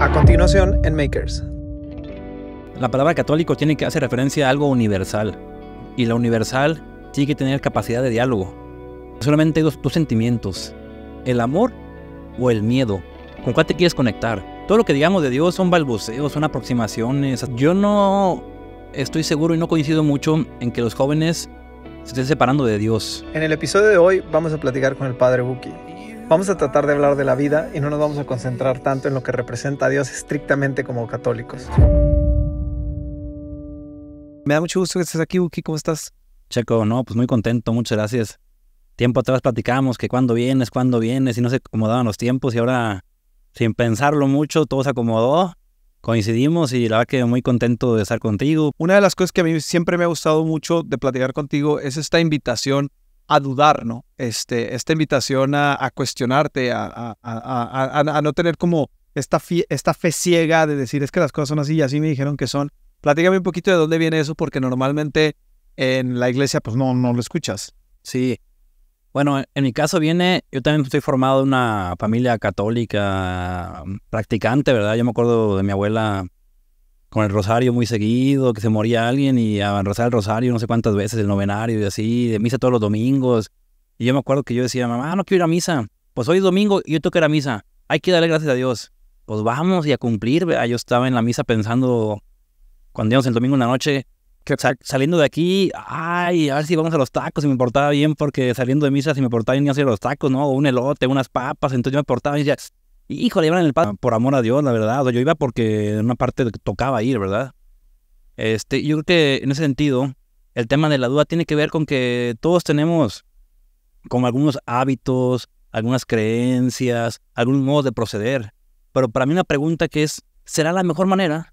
A continuación, en Makers. La palabra católico tiene que hacer referencia a algo universal. Y la universal tiene que tener capacidad de diálogo. Solamente hay dos, sentimientos, el amor o el miedo. ¿Con cuál te quieres conectar? Todo lo que digamos de Dios son balbuceos, son aproximaciones. Yo no estoy seguro y no coincido mucho en que los jóvenes se estén separando de Dios. En el episodio de hoy vamos a platicar con el padre Buki. Vamos a tratar de hablar de la vida y no nos vamos a concentrar tanto en lo que representa a Dios estrictamente como católicos. Me da mucho gusto que estés aquí, Uki. ¿Cómo estás? Checo, no, pues muy contento, muchas gracias. Tiempo atrás platicábamos que cuando vienes, cuando vienes, y no se acomodaban los tiempos, y ahora, sin pensarlo mucho, todo se acomodó, coincidimos, y la verdad que muy contento de estar contigo. Una de las cosas que a mí siempre me ha gustado mucho de platicar contigo es esta invitación a dudar, ¿no? Este, esta invitación a, cuestionarte, a, no tener como esta, esta fe ciega de decir es que las cosas son así y así me dijeron que son. Platícame un poquito de dónde viene eso, porque normalmente en la iglesia pues no, no lo escuchas. Sí. Bueno, en mi caso viene, yo también estoy formado en una familia católica practicante, ¿verdad? Yo me acuerdo de mi abuela con el rosario muy seguido, que se moría alguien y rezar el rosario no sé cuántas veces, el novenario y así, de misa todos los domingos. Y yo me acuerdo que yo decía, mamá, no quiero ir a misa. Pues hoy es domingo y yo tengo que ir a misa. Hay que darle gracias a Dios. Pues vamos y a cumplir. Yo estaba en la misa pensando, cuando íbamos el domingo una noche, que saliendo de aquí, ay, a ver si vamos a los tacos, Y me portaba bien, porque saliendo de misa, si me portaba bien, iba a los tacos, ¿no? O un elote, unas papas, entonces yo me portaba y decía, Híjole, iban en el por amor a Dios, la verdad. O yo iba porque en una parte tocaba ir, ¿verdad? Este, yo creo que en ese sentido, el tema de la duda tiene que ver con que todos tenemos como algunos hábitos, algunas creencias, algunos modos de proceder. Pero para mí una pregunta que es, ¿será la mejor manera?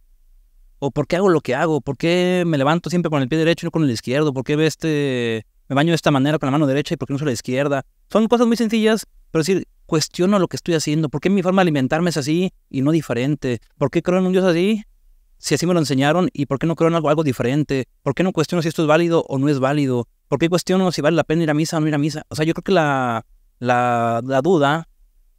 ¿O por qué hago lo que hago? ¿Por qué me levanto siempre con el pie derecho y no con el izquierdo? ¿Por qué este, me baño de esta manera con la mano derecha y por qué no uso la izquierda? Son cosas muy sencillas pero decir, cuestiono lo que estoy haciendo. ¿Por qué mi forma de alimentarme es así y no diferente? ¿Por qué creo en un Dios así? Si así me lo enseñaron, ¿y por qué no creo en algo, diferente? ¿Por qué no cuestiono si esto es válido o no es válido? ¿Por qué cuestiono si vale la pena ir a misa o no ir a misa? O sea, yo creo que la, la, duda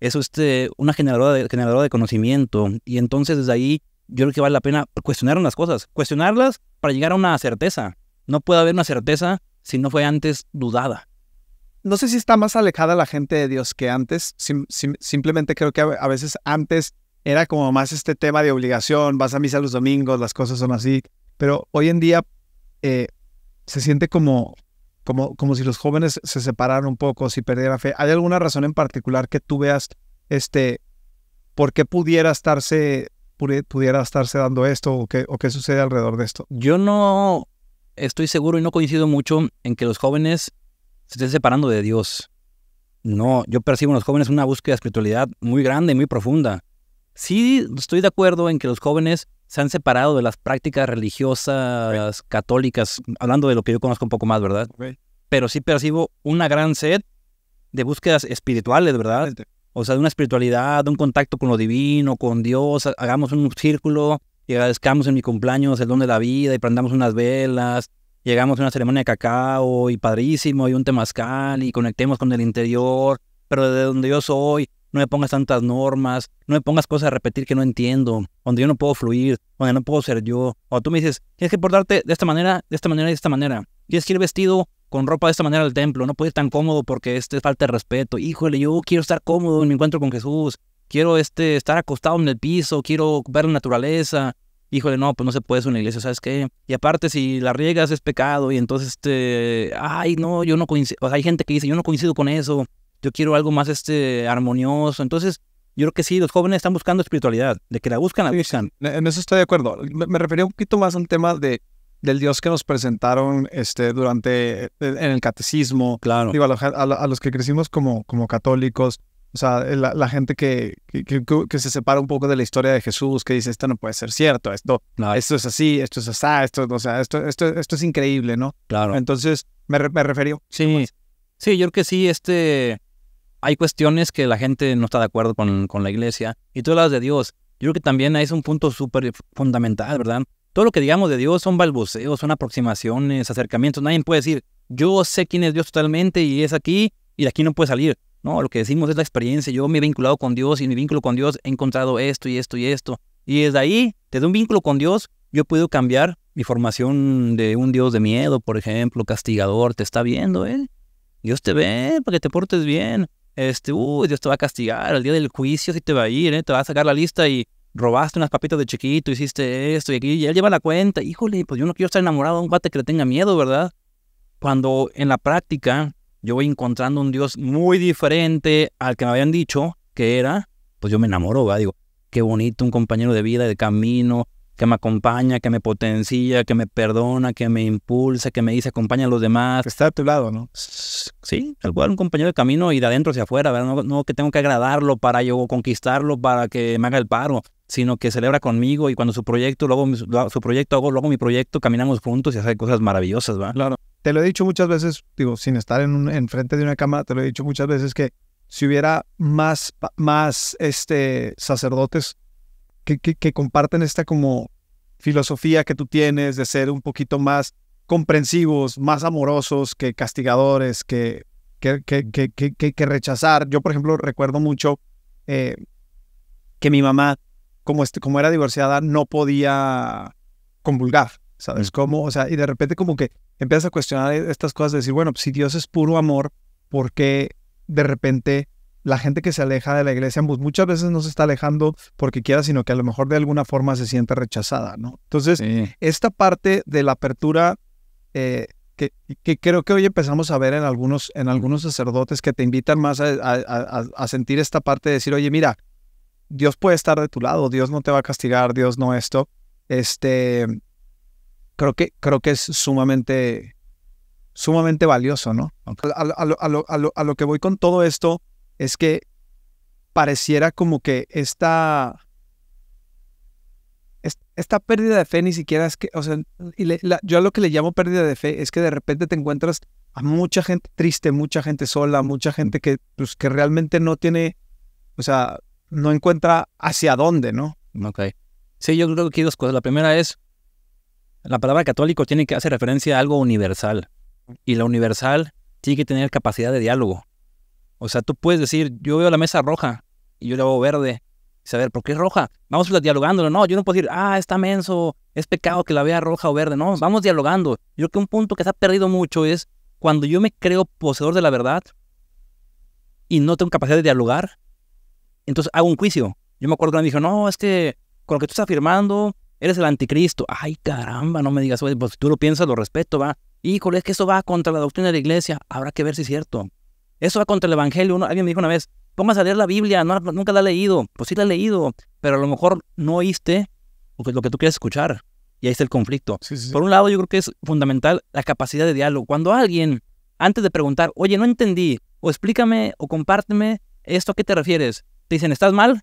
es este, una generadora de, generadora de conocimiento. Y entonces desde ahí yo creo que vale la pena cuestionar las cosas. Cuestionarlas para llegar a una certeza. No puede haber una certeza si no fue antes dudada no sé si está más alejada la gente de Dios que antes. simplemente creo que a veces antes era como más este tema de obligación, vas a misa los domingos, las cosas son así. Pero hoy en día eh, se siente como, como, como si los jóvenes se separaran un poco, si perdieran fe. ¿Hay alguna razón en particular que tú veas este, por qué pudiera estarse, pudiera estarse dando esto o qué, o qué sucede alrededor de esto? Yo no estoy seguro y no coincido mucho en que los jóvenes se está separando de Dios. No, yo percibo en los jóvenes una búsqueda de espiritualidad muy grande y muy profunda. Sí estoy de acuerdo en que los jóvenes se han separado de las prácticas religiosas católicas, hablando de lo que yo conozco un poco más, ¿verdad? Pero sí percibo una gran sed de búsquedas espirituales, ¿verdad? O sea, de una espiritualidad, de un contacto con lo divino, con Dios, hagamos un círculo y agradezcamos en mi cumpleaños el don de la vida y prendamos unas velas llegamos a una ceremonia de cacao y padrísimo y un temazcal y conectemos con el interior, pero de donde yo soy, no me pongas tantas normas, no me pongas cosas a repetir que no entiendo, donde yo no puedo fluir, donde no puedo ser yo. O tú me dices, tienes que portarte de esta manera, de esta manera y de esta manera. Tienes que ir vestido con ropa de esta manera al templo, no puedes ir tan cómodo porque este es falta de respeto. Híjole, yo quiero estar cómodo en mi encuentro con Jesús, quiero este, estar acostado en el piso, quiero ver la naturaleza, híjole, no, pues no se puede eso en la iglesia, ¿sabes qué? Y aparte, si la riegas es pecado, y entonces, este, ay, no, yo no coincido, hay gente que dice, yo no coincido con eso, yo quiero algo más, este, armonioso, entonces, yo creo que sí, los jóvenes están buscando espiritualidad, de que la buscan, la buscan. En eso estoy de acuerdo, me, refería un poquito más a un tema de del Dios que nos presentaron este, durante en el catecismo. Claro. a, los, a los que crecimos como, como católicos, o sea, la, gente que, que, se separa un poco de la historia de Jesús, que dice, esto no puede ser cierto, esto, no. esto es así, esto es así, esto, o sea, esto, esto, esto es increíble, ¿no? Claro. Entonces, me, me Sí, sí, yo creo que sí, este, hay cuestiones que la gente no está de acuerdo con, con la iglesia, y tú hablas de Dios, yo creo que también es un punto súper fundamental, ¿verdad? Todo lo que digamos de Dios son balbuceos, son aproximaciones, acercamientos, nadie puede decir, yo sé quién es Dios totalmente y es aquí, y de aquí no puede salir. ¿no? Lo que decimos es la experiencia. Yo me he vinculado con Dios y en mi vínculo con Dios he encontrado esto y esto y esto. Y desde ahí, desde un vínculo con Dios, yo puedo cambiar mi formación de un Dios de miedo, por ejemplo, castigador. Te está viendo, ¿eh? Dios te ve para que te portes bien. Este, uy, Dios te va a castigar. El día del juicio sí te va a ir, ¿eh? Te va a sacar la lista y robaste unas papitas de chiquito, hiciste esto y aquí. Y él lleva la cuenta. Híjole, pues yo no quiero estar enamorado de un pate que le tenga miedo, ¿verdad? Cuando en la práctica yo voy encontrando un Dios muy diferente al que me habían dicho que era, pues yo me enamoro, va, Digo, qué bonito un compañero de vida, de camino, que me acompaña, que me potencia, que me perdona, que me impulsa, que me dice acompaña a los demás. está a tu lado, ¿no? Sí, el cual, un compañero de camino y de adentro hacia afuera, ¿verdad? No, no que tengo que agradarlo para yo conquistarlo, para que me haga el paro, sino que celebra conmigo y cuando su proyecto, luego su proyecto hago, luego mi proyecto, caminamos juntos y hace cosas maravillosas, ¿verdad? Claro te lo he dicho muchas veces, digo, sin estar en, frente de una cámara, te lo he dicho muchas veces que si hubiera más, más este, sacerdotes que, comparten esta como filosofía que tú tienes de ser un poquito más comprensivos, más amorosos que castigadores, que, que, que, que, rechazar. Yo, por ejemplo, recuerdo mucho eh, que mi mamá, como, este, como era divorciada, no podía convulgar, ¿sabes? Mm. cómo? o sea, y de repente como que empieza a cuestionar e, estas cosas, de decir, bueno, si Dios es puro amor, ¿por qué de repente la gente que se aleja de la iglesia, pues muchas veces no se está alejando porque quiera, sino que a lo mejor de alguna forma se siente rechazada, ¿no? Entonces, esta parte de la apertura eh, que, creo que hoy empezamos a ver en algunos, en algunos sacerdotes que te invitan más a, a, sentir esta parte de decir, oye, mira, Dios puede estar de tu lado, Dios no te va a castigar, Dios no esto. Este, creo que, creo que es sumamente, sumamente valioso, ¿no? A, lo, que voy con todo esto es que pareciera como que esta, esta pérdida de fe ni siquiera es que, o sea, yo a lo que le llamo pérdida de fe es que de repente te encuentras a mucha gente triste, mucha gente sola, mucha gente que, pues, que realmente no tiene, o sea, no encuentra hacia dónde, ¿no? Ok. Sí, yo creo que hay dos cosas. La primera es, la palabra católico tiene que hacer referencia a algo universal. Y lo universal tiene que tener capacidad de diálogo. O sea, tú puedes decir, yo veo la mesa roja y yo la veo verde. saber, ¿por qué es roja? Vamos dialogándolo. No, yo no puedo decir, ah, está menso, es pecado que la vea roja o verde. No, vamos dialogando. Yo creo que un punto que se ha perdido mucho es cuando yo me creo poseedor de la verdad y no tengo capacidad de dialogar, entonces hago un juicio. Yo me acuerdo que me dijo, no, es que con lo que tú estás afirmando, Eres el anticristo. Ay, caramba, no me digas, eso. pues si tú lo piensas, lo respeto, va. Híjole, es que eso va contra la doctrina de la iglesia. Habrá que ver si es cierto. Eso va contra el evangelio. alguien me dijo una vez, pongas a leer la Biblia, no, nunca la ha leído. Pues sí la he leído, pero a lo mejor no oíste lo que tú quieres escuchar. Y ahí está el conflicto. Por un lado, yo creo que es fundamental la capacidad de diálogo. Cuando alguien, antes de preguntar, oye, no entendí, o explícame, o compárteme, ¿esto a qué te refieres? Te dicen, ¿estás mal?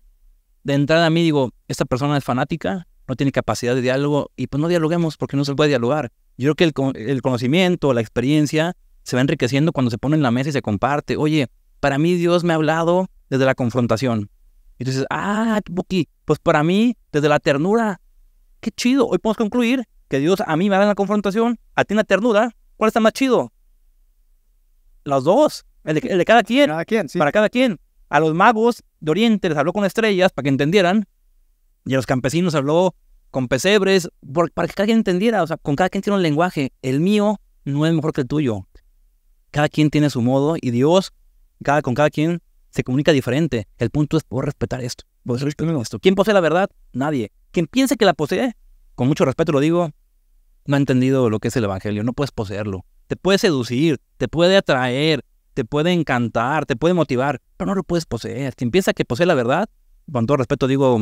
De entrada a mí digo, esta persona es fanática, no tiene capacidad de diálogo y pues no dialoguemos porque no se puede dialogar. Yo creo que el, el conocimiento, la experiencia se va enriqueciendo cuando se pone en la mesa y se comparte. Oye, para mí Dios me ha hablado desde la confrontación. Y tú dices, ah, Buki, pues para mí desde la ternura. Qué chido. Hoy podemos concluir que Dios a mí me habla en la confrontación, a ti en la ternura. ¿Cuál está más chido? Los dos. El de, cada quien. Para cada quien. A los magos de Oriente les habló con estrellas para que entendieran. Y a los campesinos habló con pesebres, para que cada quien entendiera, o sea, con cada quien tiene un lenguaje. El mío no es mejor que el tuyo. Cada quien tiene su modo y Dios, cada, con cada quien se comunica diferente. El punto es poder respetar esto. respetar esto. ¿Quién posee la verdad? Nadie. Quien piense que la posee, con mucho respeto lo digo, no ha entendido lo que es el Evangelio. No puedes poseerlo. Te puede seducir, te puede atraer, te puede encantar, te puede motivar, pero no lo puedes poseer. Quien piensa que posee la verdad, con todo respeto digo,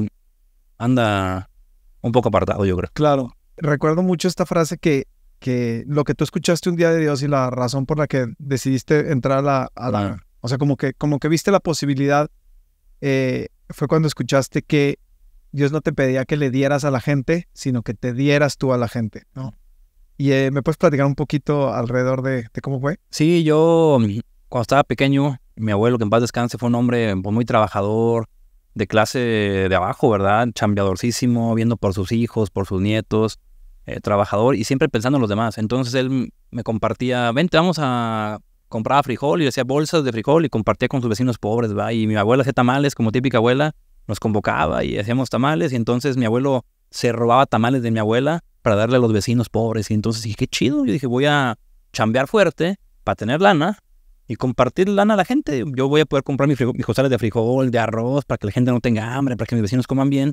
anda un poco apartado, yo creo. Claro, recuerdo mucho esta frase que, que lo que tú escuchaste un día de Dios y la razón por la que decidiste entrar a la... O sea, como que, como que viste la posibilidad, eh, fue cuando escuchaste que Dios no te pedía que le dieras a la gente, sino que te dieras tú a la gente, ¿no? ¿Y eh, me puedes platicar un poquito alrededor de, de, cómo fue? Sí, yo mm, cuando estaba pequeño, mi abuelo, que en paz descanse, fue un hombre pues, muy trabajador, de clase de abajo, ¿verdad? Chambeadorcísimo, viendo por sus hijos, por sus nietos, eh, trabajador y siempre pensando en los demás. Entonces él me compartía, vente, vamos a comprar frijol y le hacía bolsas de frijol y compartía con sus vecinos pobres, ¿verdad? Y mi abuela hacía tamales, como típica abuela, nos convocaba y hacíamos tamales y entonces mi abuelo se robaba tamales de mi abuela para darle a los vecinos pobres. Y entonces dije, qué chido, yo dije, voy a chambear fuerte para tener lana y compartir lana a la gente. Yo voy a poder comprar mis, mis costales de frijol, de arroz, para que la gente no tenga hambre, para que mis vecinos coman bien.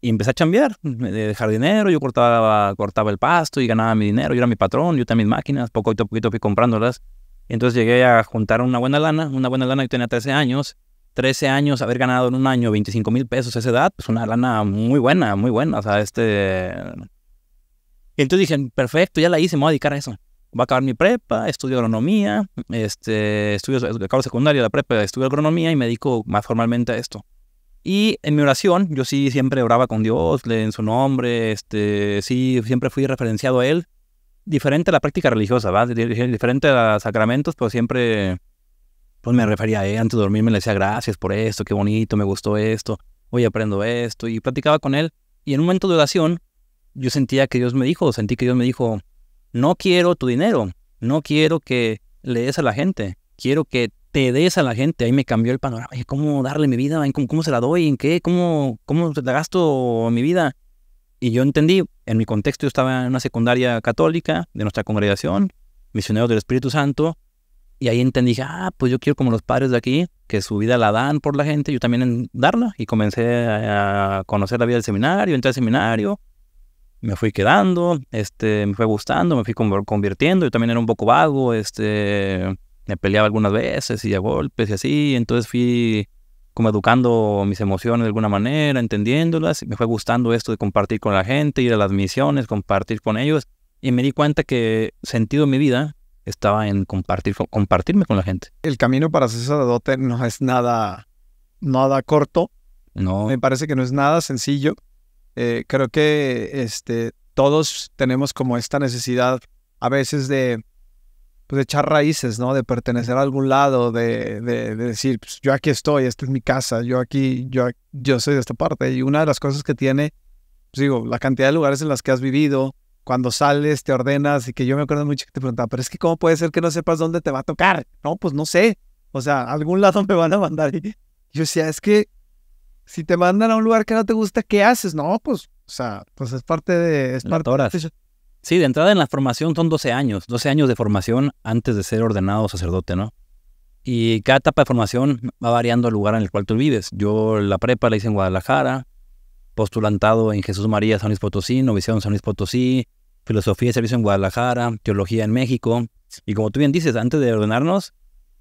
Y empecé a chambear, de jardinero, yo cortaba, cortaba el pasto y ganaba mi dinero, yo era mi patrón, yo tenía mis máquinas, poco a poquito, fui comprándolas. Entonces llegué a juntar una buena lana, una buena lana, yo tenía 13 años, 13 años, haber ganado en un año 25 mil pesos a esa edad, pues una lana muy buena, muy buena, o sea, este... Entonces dije, perfecto, ya la hice, me voy a dedicar a eso va a acabar mi prepa, estudio agronomía, este, estudio, acabo secundaria, la prepa, estudio agronomía y me dedico más formalmente a esto. Y en mi oración, yo sí siempre oraba con Dios, en su nombre, este, sí, siempre fui referenciado a Él. Diferente a la práctica religiosa, ¿va? Diferente a los sacramentos, pero pues siempre pues me refería a Él. Antes de dormir le decía gracias por esto, qué bonito, me gustó esto, hoy aprendo esto. Y platicaba con Él. Y en un momento de oración, yo sentía que Dios me dijo, sentí que Dios me dijo, no quiero tu dinero, no quiero que le des a la gente, quiero que te des a la gente. Ahí me cambió el panorama. ¿Cómo darle mi vida? ¿Cómo, se la doy? ¿En qué? ¿Cómo, cómo la gasto mi vida? Y yo entendí, en mi contexto yo estaba en una secundaria católica de nuestra congregación, misionero del Espíritu Santo, y ahí entendí, ah, pues yo quiero como los padres de aquí, que su vida la dan por la gente, yo también en darla, y comencé a conocer la vida del seminario, entré al seminario, me fui quedando, este, me fue gustando, me fui convirtiendo, yo también era un poco vago, este, me peleaba algunas veces y a golpes y así, entonces fui como educando mis emociones de alguna manera, entendiéndolas, me fue gustando esto de compartir con la gente, ir a las misiones, compartir con ellos, y me di cuenta que sentido de mi vida estaba en compartir, compartirme con la gente. El camino para ser sacerdote no es nada, nada corto, no. me parece que no es nada sencillo, eh, creo que este, todos tenemos como esta necesidad a veces de, pues, echar raíces, ¿no? De pertenecer a algún lado, de, decir, pues, yo aquí estoy, esta es mi casa, yo aquí, yo, yo soy de esta parte. Y una de las cosas que tiene, pues, digo, la cantidad de lugares en las que has vivido, cuando sales, te ordenas, y que yo me acuerdo mucho que te preguntaba, pero es que ¿cómo puede ser que no sepas dónde te va a tocar? No, pues no sé. O sea, algún lado me van a mandar. Y yo decía, es que si te mandan a un lugar que no te gusta, ¿qué haces? No, pues, o sea, pues es parte de... Es parte de... Sí, de entrada en la formación son 12 años, 12 años de formación antes de ser ordenado sacerdote, ¿no? Y cada etapa de formación va variando el lugar en el cual tú vives. Yo la prepa la hice en Guadalajara, postulantado en Jesús María San Luis Potosí, noviciado en San Luis Potosí, filosofía y servicio en Guadalajara, teología en México. Y como tú bien dices, antes de ordenarnos,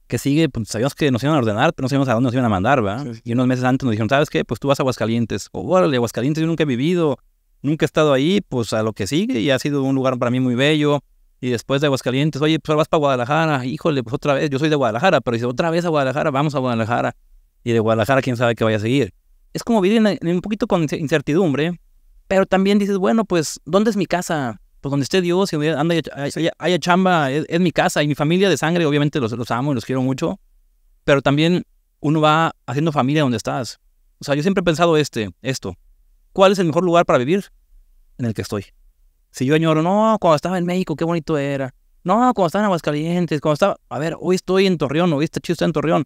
que sigue, pues sabíamos que nos iban a ordenar, pero no sabíamos a dónde nos iban a mandar, ¿verdad? Y unos meses antes nos dijeron, ¿sabes qué? Pues tú vas a Aguascalientes. O, órale, Aguascalientes yo nunca he vivido, nunca he estado ahí, pues a lo que sigue, y ha sido un lugar para mí muy bello. Y después de Aguascalientes, oye, pues vas para Guadalajara, híjole, pues otra vez, yo soy de Guadalajara, pero dice, otra vez a Guadalajara, vamos a Guadalajara. Y de Guadalajara, quién sabe qué vaya a seguir. Es como vivir un poquito con incertidumbre, pero también dices, bueno, pues, ¿dónde es mi casa? pues donde esté Dios y donde anda, haya, chamba, es, mi casa y mi familia de sangre, obviamente los, los amo y los quiero mucho, pero también uno va haciendo familia donde estás. O sea, yo siempre he pensado este, esto, ¿cuál es el mejor lugar para vivir? En el que estoy. Si yo añoro, no, cuando estaba en México, qué bonito era. No, cuando estaba en Aguascalientes, cuando estaba, a ver, hoy estoy en Torreón, hoy está chido está en Torreón.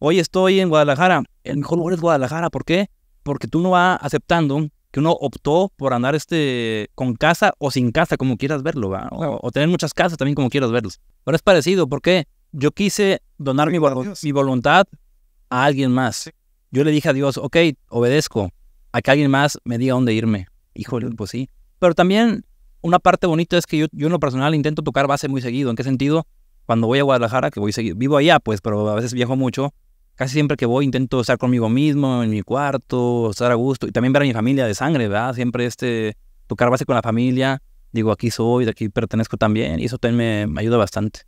Hoy estoy en Guadalajara, el mejor lugar es Guadalajara, ¿por qué? Porque tú no vas aceptando que uno optó por andar este con casa o sin casa, como quieras verlo, o, tener muchas casas también como quieras verlos. Pero es parecido, porque yo quise donar mi, voluntad a alguien más. Yo le dije a Dios, ok, obedezco, a que alguien más me diga dónde irme. Híjole, pues sí. Pero también una parte bonita es que yo, yo en lo personal intento tocar base muy seguido. ¿En qué sentido? Cuando voy a Guadalajara, que voy seguido, vivo allá, pues, pero a veces viajo mucho, casi siempre que voy intento estar conmigo mismo, en mi cuarto, estar a gusto y también ver a mi familia de sangre, ¿verdad? Siempre este, tocar base con la familia, digo, aquí soy, de aquí pertenezco también y eso también me, ayuda bastante.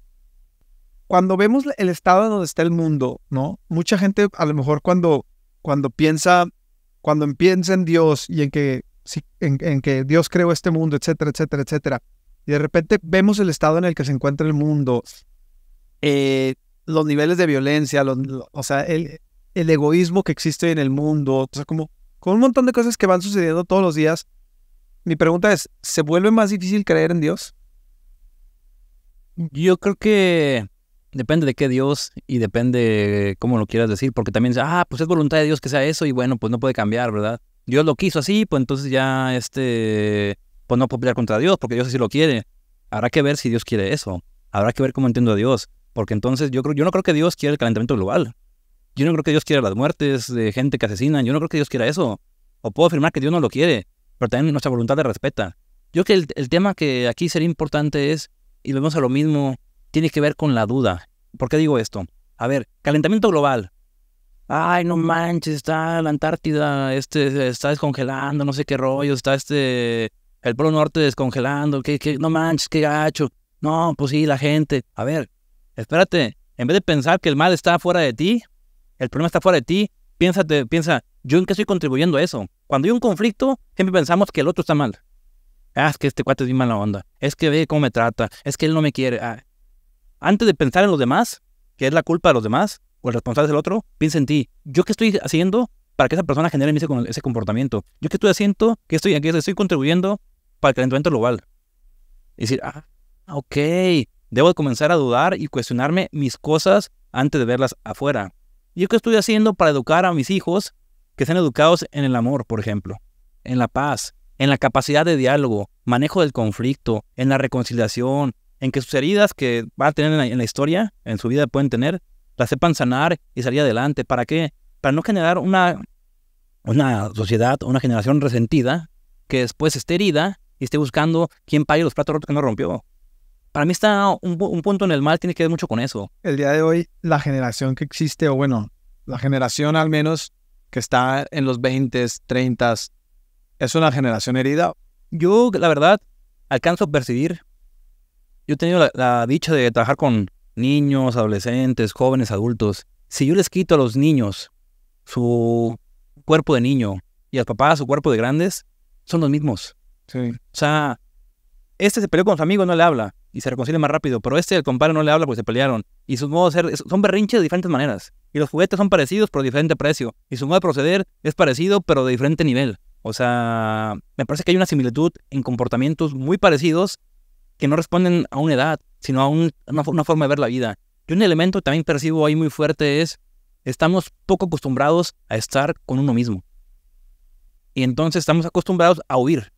Cuando vemos el estado donde está el mundo, ¿no? Mucha gente a lo mejor cuando, cuando piensa, cuando piensa en Dios y en que, en que Dios creó este mundo, etcétera, etcétera, etcétera, y de repente vemos el estado en el que se encuentra el mundo, eh, los niveles de violencia, o sea, el, el, egoísmo que existe en el mundo, o sea, como con un montón de cosas que van sucediendo todos los días. Mi pregunta es, ¿se vuelve más difícil creer en Dios? Yo creo que depende de qué Dios y depende cómo lo quieras decir, porque también, ah, pues es voluntad de Dios que sea eso y bueno, pues no puede cambiar, ¿verdad? Dios lo quiso así, pues entonces ya este, pues no puedo pelear contra Dios porque Dios así lo quiere. Habrá que ver si Dios quiere eso. Habrá que ver cómo entiendo a Dios. Porque entonces yo, creo, yo no creo que Dios quiera el calentamiento global. Yo no creo que Dios quiera las muertes de gente que asesinan. Yo no creo que Dios quiera eso. O puedo afirmar que Dios no lo quiere, pero también nuestra voluntad le respeta. Yo creo que el, tema que aquí sería importante es, y lo vemos a lo mismo, tiene que ver con la duda. ¿Por qué digo esto? A ver, calentamiento global. Ay, no manches, está la Antártida, este, está descongelando, no sé qué rollo, está este, el Polo Norte descongelando, qué qué no manches, qué gacho. No, pues sí, la gente. A ver, espérate, en vez de pensar que el mal está fuera de ti, el problema está fuera de ti, piénsate, piensa, ¿yo en qué estoy contribuyendo a eso? Cuando hay un conflicto, siempre pensamos que el otro está mal. Ah, es que este cuate es bien mala onda. Es que ve cómo me trata. Es que él no me quiere. Ah. Antes de pensar en los demás, que es la culpa de los demás, o el responsable es el otro, piensa en ti. ¿Yo qué estoy haciendo para que esa persona genere ese, comportamiento? ¿Yo qué estoy haciendo? ¿Qué estoy, estoy contribuyendo para el calentamiento global? Y decir, ah, ok, Debo comenzar a dudar y cuestionarme mis cosas antes de verlas afuera. ¿Y qué estoy haciendo para educar a mis hijos que sean educados en el amor, por ejemplo? En la paz, en la capacidad de diálogo, manejo del conflicto, en la reconciliación, en que sus heridas que van a tener en la, historia, en su vida pueden tener, las sepan sanar y salir adelante. ¿Para qué? Para no generar una, una sociedad, una generación resentida que después esté herida y esté buscando quién pague los platos rotos que no rompió para mí está un, punto en el mal, tiene que ver mucho con eso. El día de hoy, la generación que existe, o bueno, la generación al menos que está en los 20, 30, ¿es una generación herida? Yo, la verdad, alcanzo a percibir. Yo he tenido la, la dicha de trabajar con niños, adolescentes, jóvenes, adultos. Si yo les quito a los niños su cuerpo de niño y al papá su cuerpo de grandes, son los mismos. Sí. O sea, este se peleó con su amigo, no le habla y se reconcilia más rápido, pero este, el compadre, no le habla porque se pelearon. Y sus modos de ser son berrinches de diferentes maneras. Y los juguetes son parecidos, pero de diferente precio. Y su modo de proceder es parecido, pero de diferente nivel. O sea, me parece que hay una similitud en comportamientos muy parecidos que no responden a una edad, sino a una, forma de ver la vida. Y un elemento también percibo ahí muy fuerte es, estamos poco acostumbrados a estar con uno mismo. Y entonces estamos acostumbrados a huir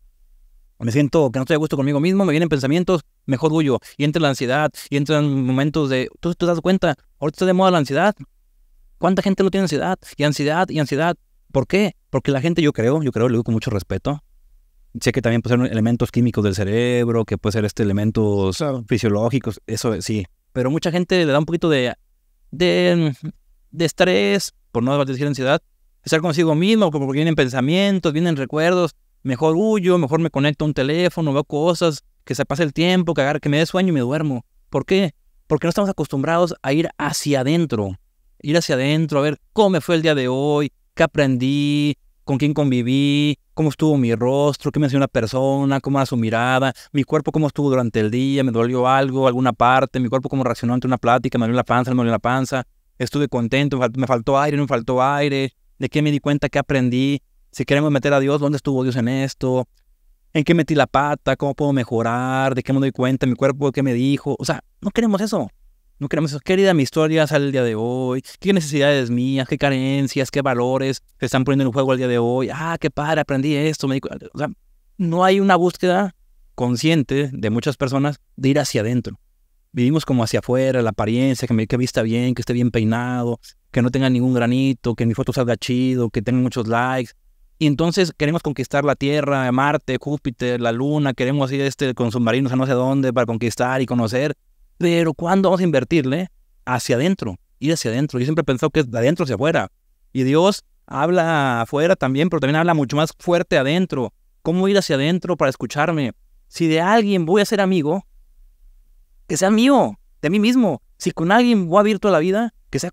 me siento que no estoy a gusto conmigo mismo, me vienen pensamientos, mejor yo, y entra la ansiedad, y entran momentos de, tú te das cuenta, ahorita está de moda la ansiedad, ¿cuánta gente no tiene ansiedad? Y ansiedad, y ansiedad, ¿por qué? Porque la gente, yo creo, yo creo, lo digo con mucho respeto, sé que también pueden ser elementos químicos del cerebro, que puede ser este elementos fisiológicos, eso sí, pero mucha gente le da un poquito de, de, de estrés, por no decir ansiedad, estar consigo mismo, porque vienen pensamientos, vienen recuerdos, mejor huyo, mejor me conecto a un teléfono, veo cosas, que se pase el tiempo, que, que me dé sueño y me duermo. ¿Por qué? Porque no estamos acostumbrados a ir hacia adentro, ir hacia adentro, a ver cómo me fue el día de hoy, qué aprendí, con quién conviví, cómo estuvo mi rostro, qué me hacía una persona, cómo era su mirada, mi cuerpo cómo estuvo durante el día, me dolió algo, alguna parte, mi cuerpo cómo reaccionó ante una plática, me dolió la panza, me dolió la panza, estuve contento, me faltó aire, no me faltó aire, de qué me di cuenta, qué aprendí, si queremos meter a Dios, ¿dónde estuvo Dios en esto? ¿En qué metí la pata? ¿Cómo puedo mejorar? ¿De qué me doy cuenta? ¿Mi cuerpo qué me dijo? O sea, no queremos eso. No queremos eso. Querida, mi historia sale el día de hoy. ¿Qué necesidades mías? ¿Qué carencias? ¿Qué valores se están poniendo en juego el día de hoy? Ah, qué padre, aprendí esto. Me o sea, no hay una búsqueda consciente de muchas personas de ir hacia adentro. Vivimos como hacia afuera, la apariencia, que me que vista bien, que esté bien peinado, que no tenga ningún granito, que mi foto salga chido, que tenga muchos likes, y entonces queremos conquistar la Tierra, Marte, Júpiter, la Luna, queremos ir este, con submarinos a no sé dónde para conquistar y conocer. Pero ¿cuándo vamos a invertirle? Hacia adentro, ir hacia adentro. Yo siempre he pensado que es de adentro hacia afuera. Y Dios habla afuera también, pero también habla mucho más fuerte adentro. ¿Cómo ir hacia adentro para escucharme? Si de alguien voy a ser amigo, que sea mío, de mí mismo. Si con alguien voy a vivir toda la vida, que sea,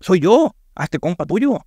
soy yo, hazte compa tuyo.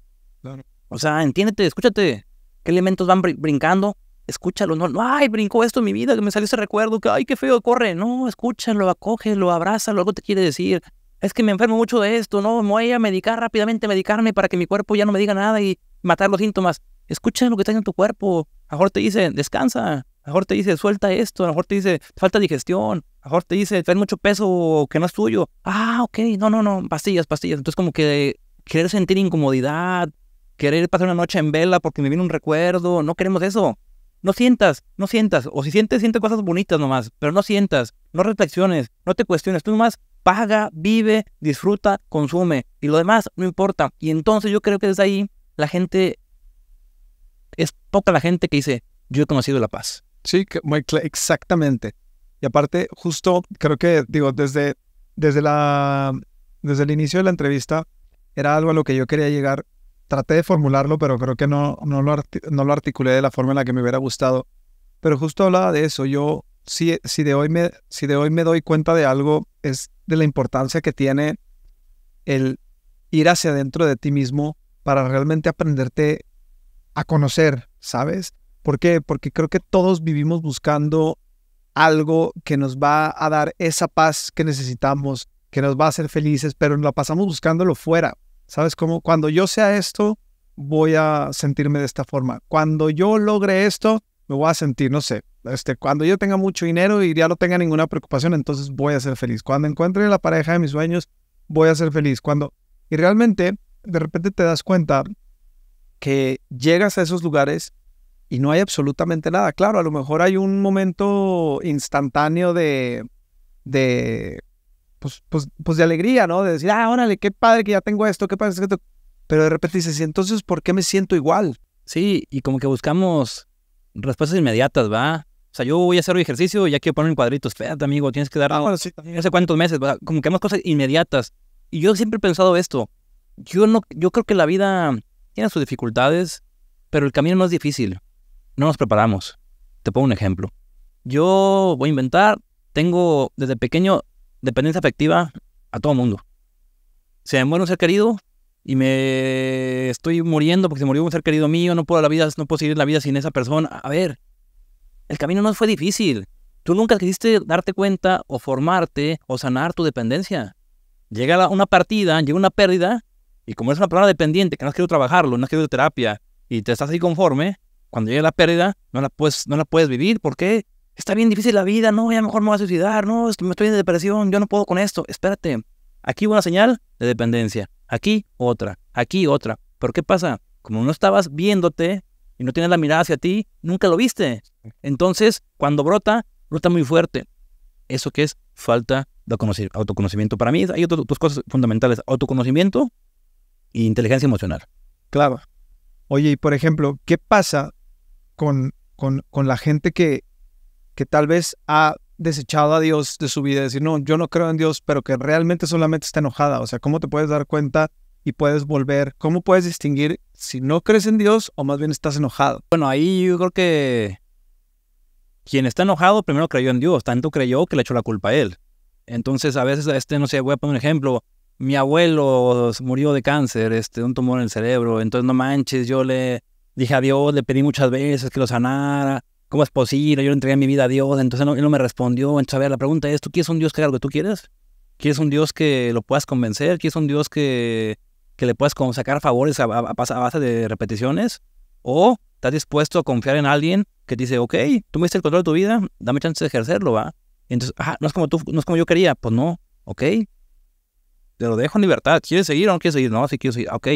O sea, entiéndete, escúchate, qué elementos van brincando, escúchalo, no, no, ay, brincó esto en mi vida, que me salió ese recuerdo, que ay, qué feo, corre, no, escúchalo, acógelo, abrázalo, algo te quiere decir, es que me enfermo mucho de esto, no, voy a medicar rápidamente, medicarme para que mi cuerpo ya no me diga nada y matar los síntomas, escucha lo que está en tu cuerpo, a mejor te dice, descansa, a mejor te dice, suelta esto, mejor te dice, falta digestión, a mejor te dice, traes mucho peso que no es tuyo, ah, ok, no, no, no, pastillas, pastillas, entonces como que querer sentir incomodidad, querer pasar una noche en vela porque me viene un recuerdo, no queremos eso. No sientas, no sientas, o si sientes, siente cosas bonitas nomás, pero no sientas, no reflexiones, no te cuestiones, tú nomás paga, vive, disfruta, consume y lo demás no importa. Y entonces yo creo que desde ahí la gente, es poca la gente que dice, yo he conocido la paz. Sí, exactamente. Y aparte, justo creo que, digo, desde, desde, la, desde el inicio de la entrevista, era algo a lo que yo quería llegar traté de formularlo, pero creo que no, no, lo articulé de la forma en la que me hubiera gustado. Pero justo hablaba de eso. Yo, si, si, de hoy me, si de hoy me doy cuenta de algo, es de la importancia que tiene el ir hacia adentro de ti mismo para realmente aprenderte a conocer, ¿sabes? ¿Por qué? Porque creo que todos vivimos buscando algo que nos va a dar esa paz que necesitamos, que nos va a hacer felices, pero la pasamos buscándolo fuera. ¿Sabes cómo? Cuando yo sea esto, voy a sentirme de esta forma. Cuando yo logre esto, me voy a sentir, no sé, este, cuando yo tenga mucho dinero y ya no tenga ninguna preocupación, entonces voy a ser feliz. Cuando encuentre la pareja de mis sueños, voy a ser feliz. Cuando y realmente de repente te das cuenta que llegas a esos lugares y no hay absolutamente nada. Claro, a lo mejor hay un momento instantáneo de de pues, pues, pues, de alegría, ¿no? De decir, ah, órale, qué padre que ya tengo esto, qué padre que esto. Pero de repente dices, entonces, ¿por qué me siento igual? Sí, y como que buscamos respuestas inmediatas, ¿va? O sea, yo voy a hacer un ejercicio y ya quiero poner un cuadrito. Espérate, amigo, tienes que dar ah, bueno, sí, no sé cuántos meses. ¿va? Como que hemos cosas inmediatas. Y yo siempre he pensado esto. Yo, no, yo creo que la vida tiene sus dificultades, pero el camino no es difícil. No nos preparamos. Te pongo un ejemplo. Yo voy a inventar. Tengo desde pequeño dependencia afectiva a todo mundo. Se me muere un ser querido y me estoy muriendo porque se murió un ser querido mío, no puedo, la vida, no seguir la vida sin esa persona. A ver, el camino no fue difícil. Tú nunca quisiste darte cuenta o formarte o sanar tu dependencia. Llega una partida, llega una pérdida, y como eres una persona dependiente que no has querido trabajarlo, no has querido terapia, y te estás ahí conforme, cuando llega la pérdida, no la puedes, no la puedes vivir. ¿Por qué? está bien difícil la vida, no, ya mejor me voy a suicidar, no, me estoy en depresión, yo no puedo con esto. Espérate, aquí una señal de dependencia, aquí otra, aquí otra. Pero ¿qué pasa? Como no estabas viéndote y no tienes la mirada hacia ti, nunca lo viste. Entonces, cuando brota, brota muy fuerte. Eso que es falta de autoconocimiento. Para mí hay dos cosas fundamentales, autoconocimiento e inteligencia emocional. Claro. Oye, y por ejemplo, ¿qué pasa con, con, con la gente que, que tal vez ha desechado a Dios de su vida, decir, no, yo no creo en Dios, pero que realmente solamente está enojada. O sea, ¿cómo te puedes dar cuenta y puedes volver? ¿Cómo puedes distinguir si no crees en Dios o más bien estás enojado? Bueno, ahí yo creo que quien está enojado primero creyó en Dios, tanto creyó que le echó la culpa a él. Entonces, a veces, este, no sé, voy a poner un ejemplo. Mi abuelo murió de cáncer, este, un tumor en el cerebro. Entonces, no manches, yo le dije a Dios, le pedí muchas veces que lo sanara ¿cómo es posible? Yo le entregué mi vida a Dios, entonces no, él no me respondió. Entonces, a ver, la pregunta es, ¿tú quieres un Dios que haga lo que tú quieres? ¿Quieres un Dios que lo puedas convencer? ¿Quieres un Dios que, que le puedas sacar favores a, base de repeticiones? ¿O estás dispuesto a confiar en alguien que te dice, ok, tú me diste el control de tu vida, dame chance de ejercerlo, va? Entonces, ah, no es como tú, no es como yo quería, pues no, ok. Te lo dejo en libertad. ¿Quieres seguir o no quieres seguir? No, sí quiero seguir, ok.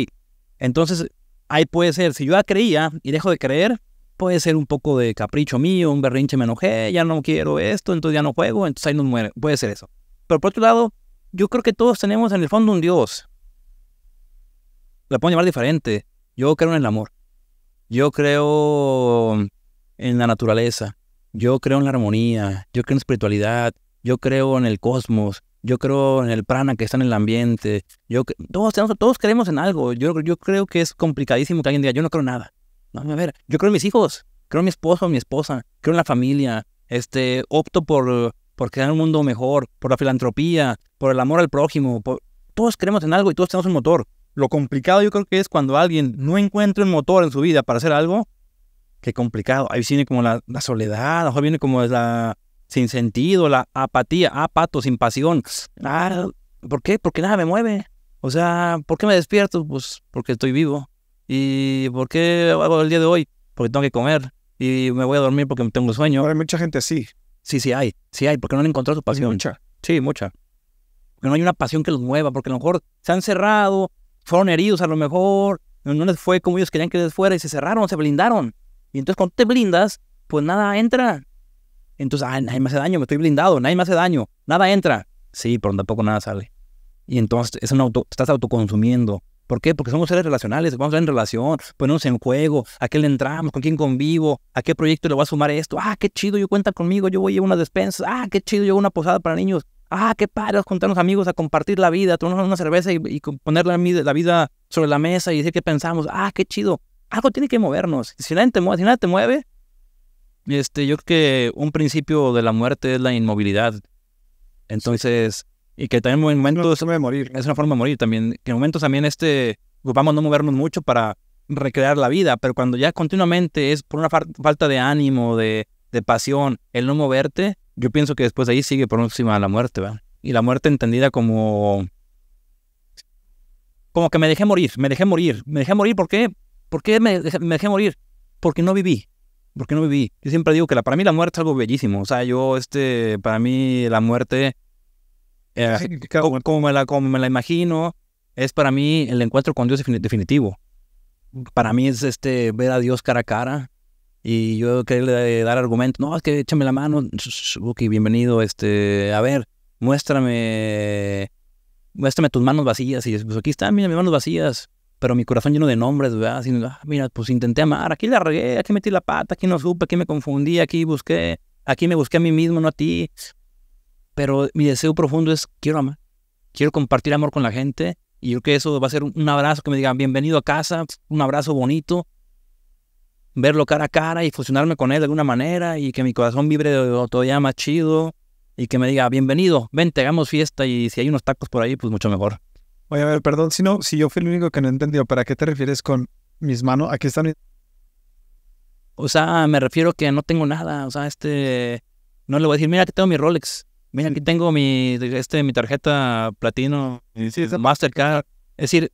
Entonces, ahí puede ser, si yo ya creía y dejo de creer, puede ser un poco de capricho mío, un berrinche, me enojé, ya no quiero esto, entonces ya no juego, entonces ahí nos muere. Puede ser eso. Pero por otro lado, yo creo que todos tenemos en el fondo un Dios. La puedo llamar diferente. Yo creo en el amor. Yo creo en la naturaleza. Yo creo en la armonía. Yo creo en la espiritualidad. Yo creo en el cosmos. Yo creo en el prana que está en el ambiente. Yo, todos, todos creemos en algo. Yo, yo creo que es complicadísimo que alguien diga, yo no creo en nada. No, a ver, yo creo en mis hijos, creo en mi esposo, mi esposa, creo en la familia, este, opto por, por crear un mundo mejor, por la filantropía, por el amor al prójimo, todos creemos en algo y todos tenemos un motor. Lo complicado yo creo que es cuando alguien no encuentra un motor en su vida para hacer algo, qué complicado. Ahí viene como la, la soledad, Ahí viene como la sin sentido, la apatía, apato, ah, sin pasión. Ah, ¿Por qué? Porque nada me mueve. O sea, ¿por qué me despierto? Pues porque estoy vivo. ¿Y por qué hago el día de hoy? Porque tengo que comer y me voy a dormir porque tengo sueño. hay mucha gente así. Sí, sí hay, sí hay, porque no han encontrado su pasión. Mucha. Sí, mucha. Porque no hay una pasión que los mueva, porque a lo mejor se han cerrado, fueron heridos a lo mejor, no les fue como ellos querían que les fuera y se cerraron, se blindaron. Y entonces cuando te blindas, pues nada entra. Entonces, ay, nadie me hace daño, me estoy blindado, nadie me hace daño, nada entra. Sí, pero tampoco nada sale. Y entonces es un auto, estás autoconsumiendo. ¿Por qué? Porque somos seres relacionales, vamos a estar en relación, ponernos en juego, a qué le entramos, con quién convivo, a qué proyecto le voy a sumar esto. Ah, qué chido, yo cuenta conmigo, yo voy a una despensa. Ah, qué chido, yo una posada para niños. Ah, qué padre, juntarnos amigos a compartir la vida, tomarnos una cerveza y, poner la, vida sobre la mesa y decir qué pensamos. Ah, qué chido. Algo tiene que movernos. Si nada te mueve, si nada te mueve este, yo creo que un principio de la muerte es la inmovilidad. Entonces, y que también en momentos... es una forma de morir. Es una forma de morir también. Que en momentos también este, a no movernos mucho para recrear la vida, pero cuando ya continuamente es por una falta de ánimo, de, pasión, el no moverte, yo pienso que después de ahí sigue próxima a la muerte, ¿verdad? Y la muerte entendida como... Como que me dejé morir, me dejé morir, me dejé morir, ¿por qué? ¿Por qué me dejé, morir? Porque no viví, porque no viví. Yo siempre digo que para mí la muerte es algo bellísimo, o sea, yo, este, para mí la muerte eh, como, me la, me la imagino, es para mí el encuentro con Dios definitivo. Para mí es este ver a Dios cara a cara y yo quererle eh, dar argumento. No, es que échame la mano. Ok, bienvenido. Este, a ver, muéstrame, muéstrame tus manos vacías. Y pues aquí están, mira mis manos vacías, pero mi corazón lleno de nombres, ¿verdad? Ah, mira, pues intenté amar. Aquí la regué, aquí metí la pata, aquí no supe, aquí me confundí, aquí busqué, aquí me busqué a mí mismo, no a ti. Pero mi deseo profundo es, quiero amar. Quiero compartir amor con la gente. Y yo creo que eso va a ser un abrazo que me digan, bienvenido a casa, un abrazo bonito. Verlo cara a cara y fusionarme con él de alguna manera y que mi corazón vibre todavía más chido y que me diga, bienvenido, vente, hagamos fiesta y si hay unos tacos por ahí, pues mucho mejor. Oye, a ver, perdón, si no, si yo fui el único que no entendió, ¿para qué te refieres con mis manos? Aquí están O sea, me refiero que no tengo nada, o sea, este... No le voy a decir, mira, te tengo mi Rolex mira, aquí tengo mi, este, mi tarjeta platino, Mastercard. Es decir,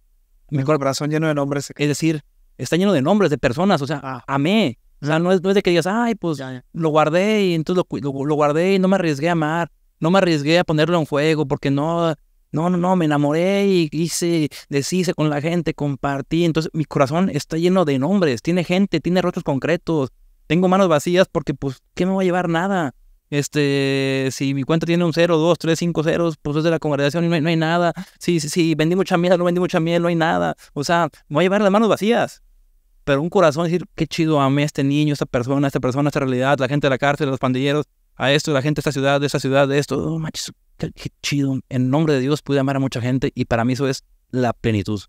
mi corazón lleno de nombres. Es decir, está lleno de nombres, de personas, o sea, ah. amé. O sea, no es, no es, de que digas, ay, pues lo guardé y entonces lo, lo, guardé y no me arriesgué a amar, no me arriesgué a ponerlo en fuego porque no, no, no, no, me enamoré y hice, deshice con la gente, compartí. Entonces mi corazón está lleno de nombres, tiene gente, tiene rostros concretos, tengo manos vacías porque pues, ¿qué me va a llevar nada? Este, si mi cuenta tiene un cero, dos, tres, cinco ceros, pues es de la congregación y no hay, nada. Si, si, vendí mucha miel, no vendí mucha miel, no hay nada. O sea, me voy a llevar las manos vacías. Pero un corazón decir, qué chido, amé a este niño, esta persona, esta persona, esta realidad, la gente de la cárcel, los pandilleros, a esto, la gente de esta ciudad, de esta ciudad, de esto. Oh, qué, chido. En nombre de Dios pude amar a mucha gente y para mí eso es la plenitud.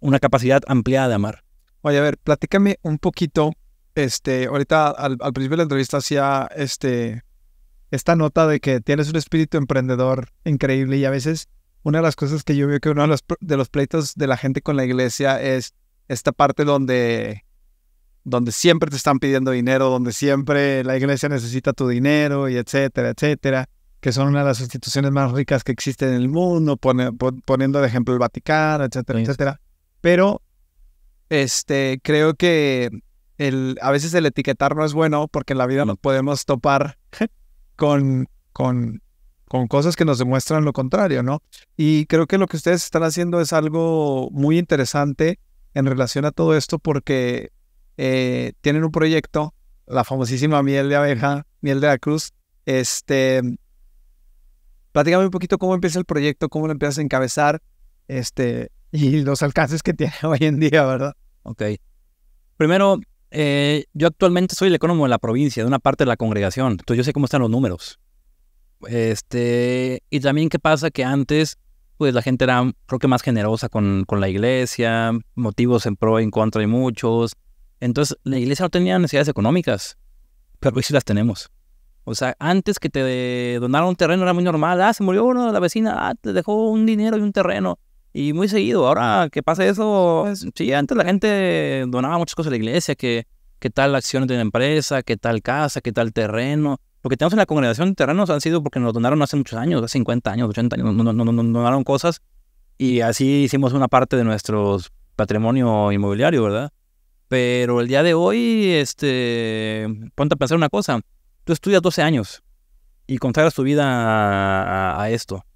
Una capacidad ampliada de amar. Oye, a ver, platícame un poquito este, ahorita al, al, principio de la entrevista hacía este, esta nota de que tienes un espíritu emprendedor increíble y a veces una de las cosas que yo veo que uno de los, de los pleitos de la gente con la iglesia es esta parte donde, donde siempre te están pidiendo dinero, donde siempre la iglesia necesita tu dinero y etcétera, etcétera, que son una de las instituciones más ricas que existen en el mundo, poniendo de ejemplo el Vaticano, etcétera, etcétera. Pero este, creo que el, a veces el etiquetar no es bueno porque en la vida nos podemos topar con, con, con cosas que nos demuestran lo contrario, ¿no? Y creo que lo que ustedes están haciendo es algo muy interesante en relación a todo esto porque eh, tienen un proyecto, la famosísima miel de abeja, miel de la cruz. Este, platícame un poquito cómo empieza el proyecto, cómo lo empiezas a encabezar este, y los alcances que tiene hoy en día, ¿verdad? Ok. Primero, eh, yo actualmente soy el economo de la provincia, de una parte de la congregación, entonces yo sé cómo están los números. Este, y también qué pasa que antes, pues la gente era, creo que más generosa con, con la iglesia, motivos en pro y en contra hay muchos. Entonces, la iglesia no tenía necesidades económicas, pero hoy sí las tenemos. O sea, antes que te donaron un terreno era muy normal, ah, se murió uno de la vecina, ah, te dejó un dinero y un terreno. Y muy seguido, ahora que pasa eso, sí, antes la gente donaba muchas cosas a la iglesia, que, qué tal acciones de la empresa, que tal casa, que tal terreno. Lo que tenemos en la congregación de terrenos han sido porque nos donaron hace muchos años, hace 50 años, 80 años, nos, donaron cosas y así hicimos una parte de nuestro patrimonio inmobiliario, ¿verdad? Pero el día de hoy, este, ponte a pensar una cosa, tú estudias 12 años y consagras tu vida a esto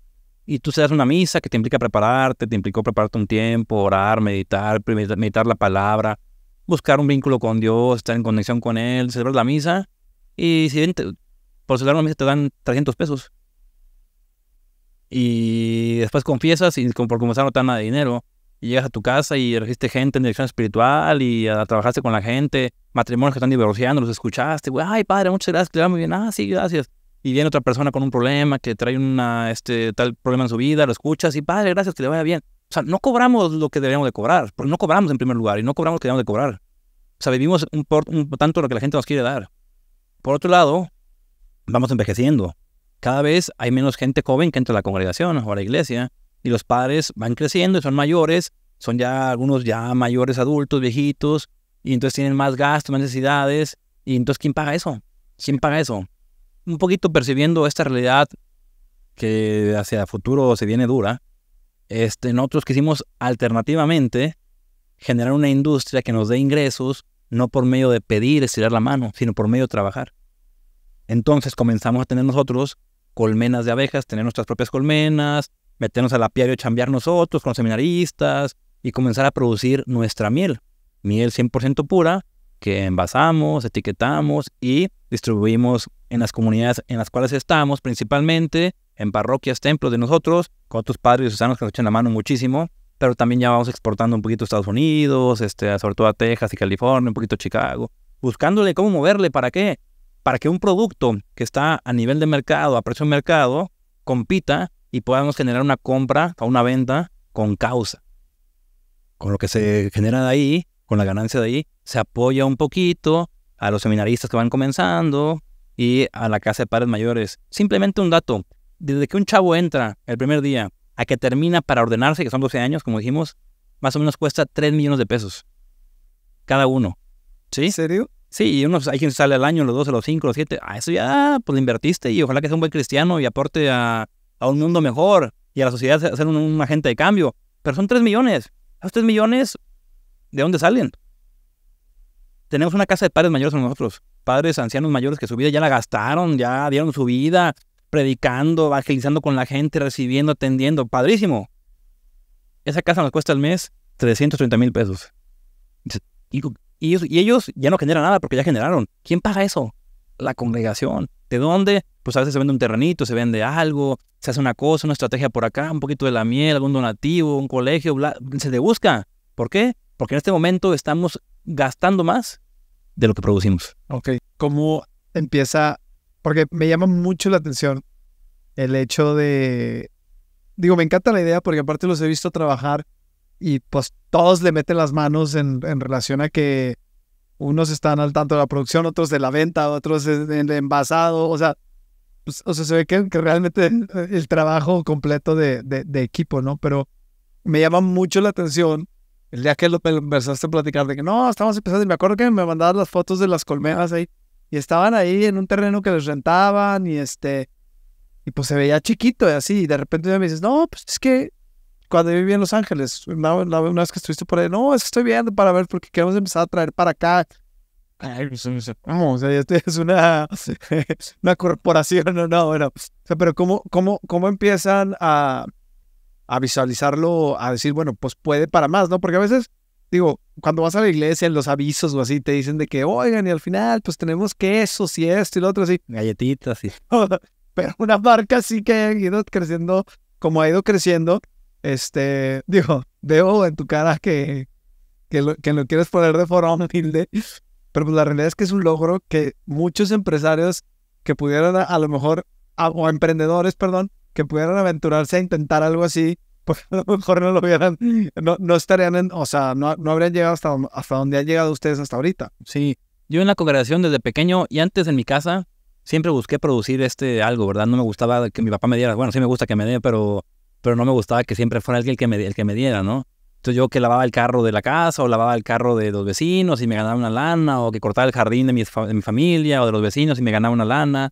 y tú se das una misa que te implica prepararte, te implicó prepararte un tiempo, orar, meditar, meditar la palabra, buscar un vínculo con Dios, estar en conexión con Él, celebrar la misa. Y si por celebrar una misa te dan 300 pesos. Y después confiesas y por comenzar no te dan nada de dinero. Y llegas a tu casa y registe gente en dirección espiritual y a, trabajaste con la gente, matrimonios que están divorciando, los escuchaste, güey, ay padre, muchas gracias, que le va muy bien, ah, sí, gracias y viene otra persona con un problema que trae una, este, tal problema en su vida, lo escuchas y padre, gracias, que le vaya bien. O sea, no cobramos lo que deberíamos de cobrar, porque no cobramos en primer lugar y no cobramos lo que deberíamos de cobrar. O sea, vivimos un, un tanto lo que la gente nos quiere dar. Por otro lado, vamos envejeciendo. Cada vez hay menos gente joven que entra a la congregación o a la iglesia y los padres van creciendo y son mayores, son ya algunos ya mayores adultos, viejitos, y entonces tienen más gastos, más necesidades, y entonces ¿quién paga eso? ¿Quién paga eso? un poquito percibiendo esta realidad que hacia el futuro se viene dura, este, nosotros quisimos alternativamente generar una industria que nos dé ingresos, no por medio de pedir, estirar la mano, sino por medio de trabajar. Entonces comenzamos a tener nosotros colmenas de abejas, tener nuestras propias colmenas, meternos la apiario y chambear nosotros con seminaristas y comenzar a producir nuestra miel. Miel 100% pura que envasamos, etiquetamos y distribuimos en las comunidades en las cuales estamos, principalmente en parroquias, templos de nosotros, con tus padres y susanos que nos echan la mano muchísimo, pero también ya vamos exportando un poquito a Estados Unidos, este, sobre todo a Texas y California, un poquito a Chicago, buscándole cómo moverle, ¿para qué? Para que un producto que está a nivel de mercado, a precio de mercado, compita y podamos generar una compra o una venta con causa. Con lo que se genera de ahí, con la ganancia de ahí, se apoya un poquito a los seminaristas que van comenzando, y a la casa de padres mayores. Simplemente un dato, desde que un chavo entra el primer día a que termina para ordenarse, que son 12 años, como dijimos, más o menos cuesta 3 millones de pesos. Cada uno. ¿Sí? ¿En serio? Sí, y unos, pues, hay quien sale al año, los 12, los 5, los 7. A ah, eso ya, pues lo invertiste y ojalá que sea un buen cristiano y aporte a, un mundo mejor y a la sociedad a ser un, agente de cambio. Pero son 3 millones. Esos 3 millones, ¿de dónde salen? Tenemos una casa de padres mayores en nosotros padres ancianos mayores que su vida ya la gastaron, ya dieron su vida predicando, evangelizando con la gente, recibiendo, atendiendo. Padrísimo. Esa casa nos cuesta al mes 330 mil pesos. Y, ellos ya no generan nada porque ya generaron. ¿Quién paga eso? La congregación. ¿De dónde? Pues a veces se vende un terrenito, se vende algo, se hace una cosa, una estrategia por acá, un poquito de la miel, algún donativo, un colegio, se le busca. ¿Por qué? Porque en este momento estamos gastando más de lo que producimos. Ok, ¿cómo empieza? Porque me llama mucho la atención el hecho de, digo, me encanta la idea porque aparte los he visto trabajar y pues todos le meten las manos en, en relación a que unos están al tanto de la producción, otros de la venta, otros en el envasado, o sea, pues, o sea, se ve que, realmente el, trabajo completo de, de equipo, ¿no? Pero me llama mucho la atención el día que lo empezaste a platicar de que no, estamos empezando, y me acuerdo que me mandaban las fotos de las colmenas ahí, y estaban ahí en un terreno que les rentaban, y este, y pues se veía chiquito y así, y de repente ya me dices, no, pues es que cuando yo vivía en Los Ángeles, una, vez que estuviste por ahí, no, es que estoy viendo para ver porque queremos empezar a traer para acá. Ay, pues, no cómo, o sea, esto es una, una corporación, no, no, bueno, o sea, pero ¿cómo, cómo, cómo empiezan a, a visualizarlo, a decir, bueno, pues puede para más, ¿no? Porque a veces, digo, cuando vas a la iglesia, en los avisos o así, te dicen de que, oigan, y al final, pues tenemos quesos y esto y lo otro, así. Galletitas y Pero una marca sí que ha ido creciendo, como ha ido creciendo, este, digo, veo en tu cara que, que, lo, que lo quieres poner de forma humilde, pero pues la realidad es que es un logro que muchos empresarios que pudieran a, lo mejor, o emprendedores, perdón, que pudieran aventurarse a intentar algo así, pues a lo mejor no lo hubieran, no, estarían en, o sea, no, habrían llegado hasta, hasta donde han llegado ustedes hasta ahorita. Sí, yo en la congregación desde pequeño y antes en mi casa siempre busqué producir este algo, ¿verdad? No me gustaba que mi papá me diera, bueno, sí me gusta que me dé, pero, pero no me gustaba que siempre fuera alguien el que me, el que me diera, ¿no? Entonces yo que lavaba el carro de la casa o lavaba el carro de los vecinos y me ganaba una lana, o que cortaba el jardín de mi, de mi familia o de los vecinos y me ganaba una lana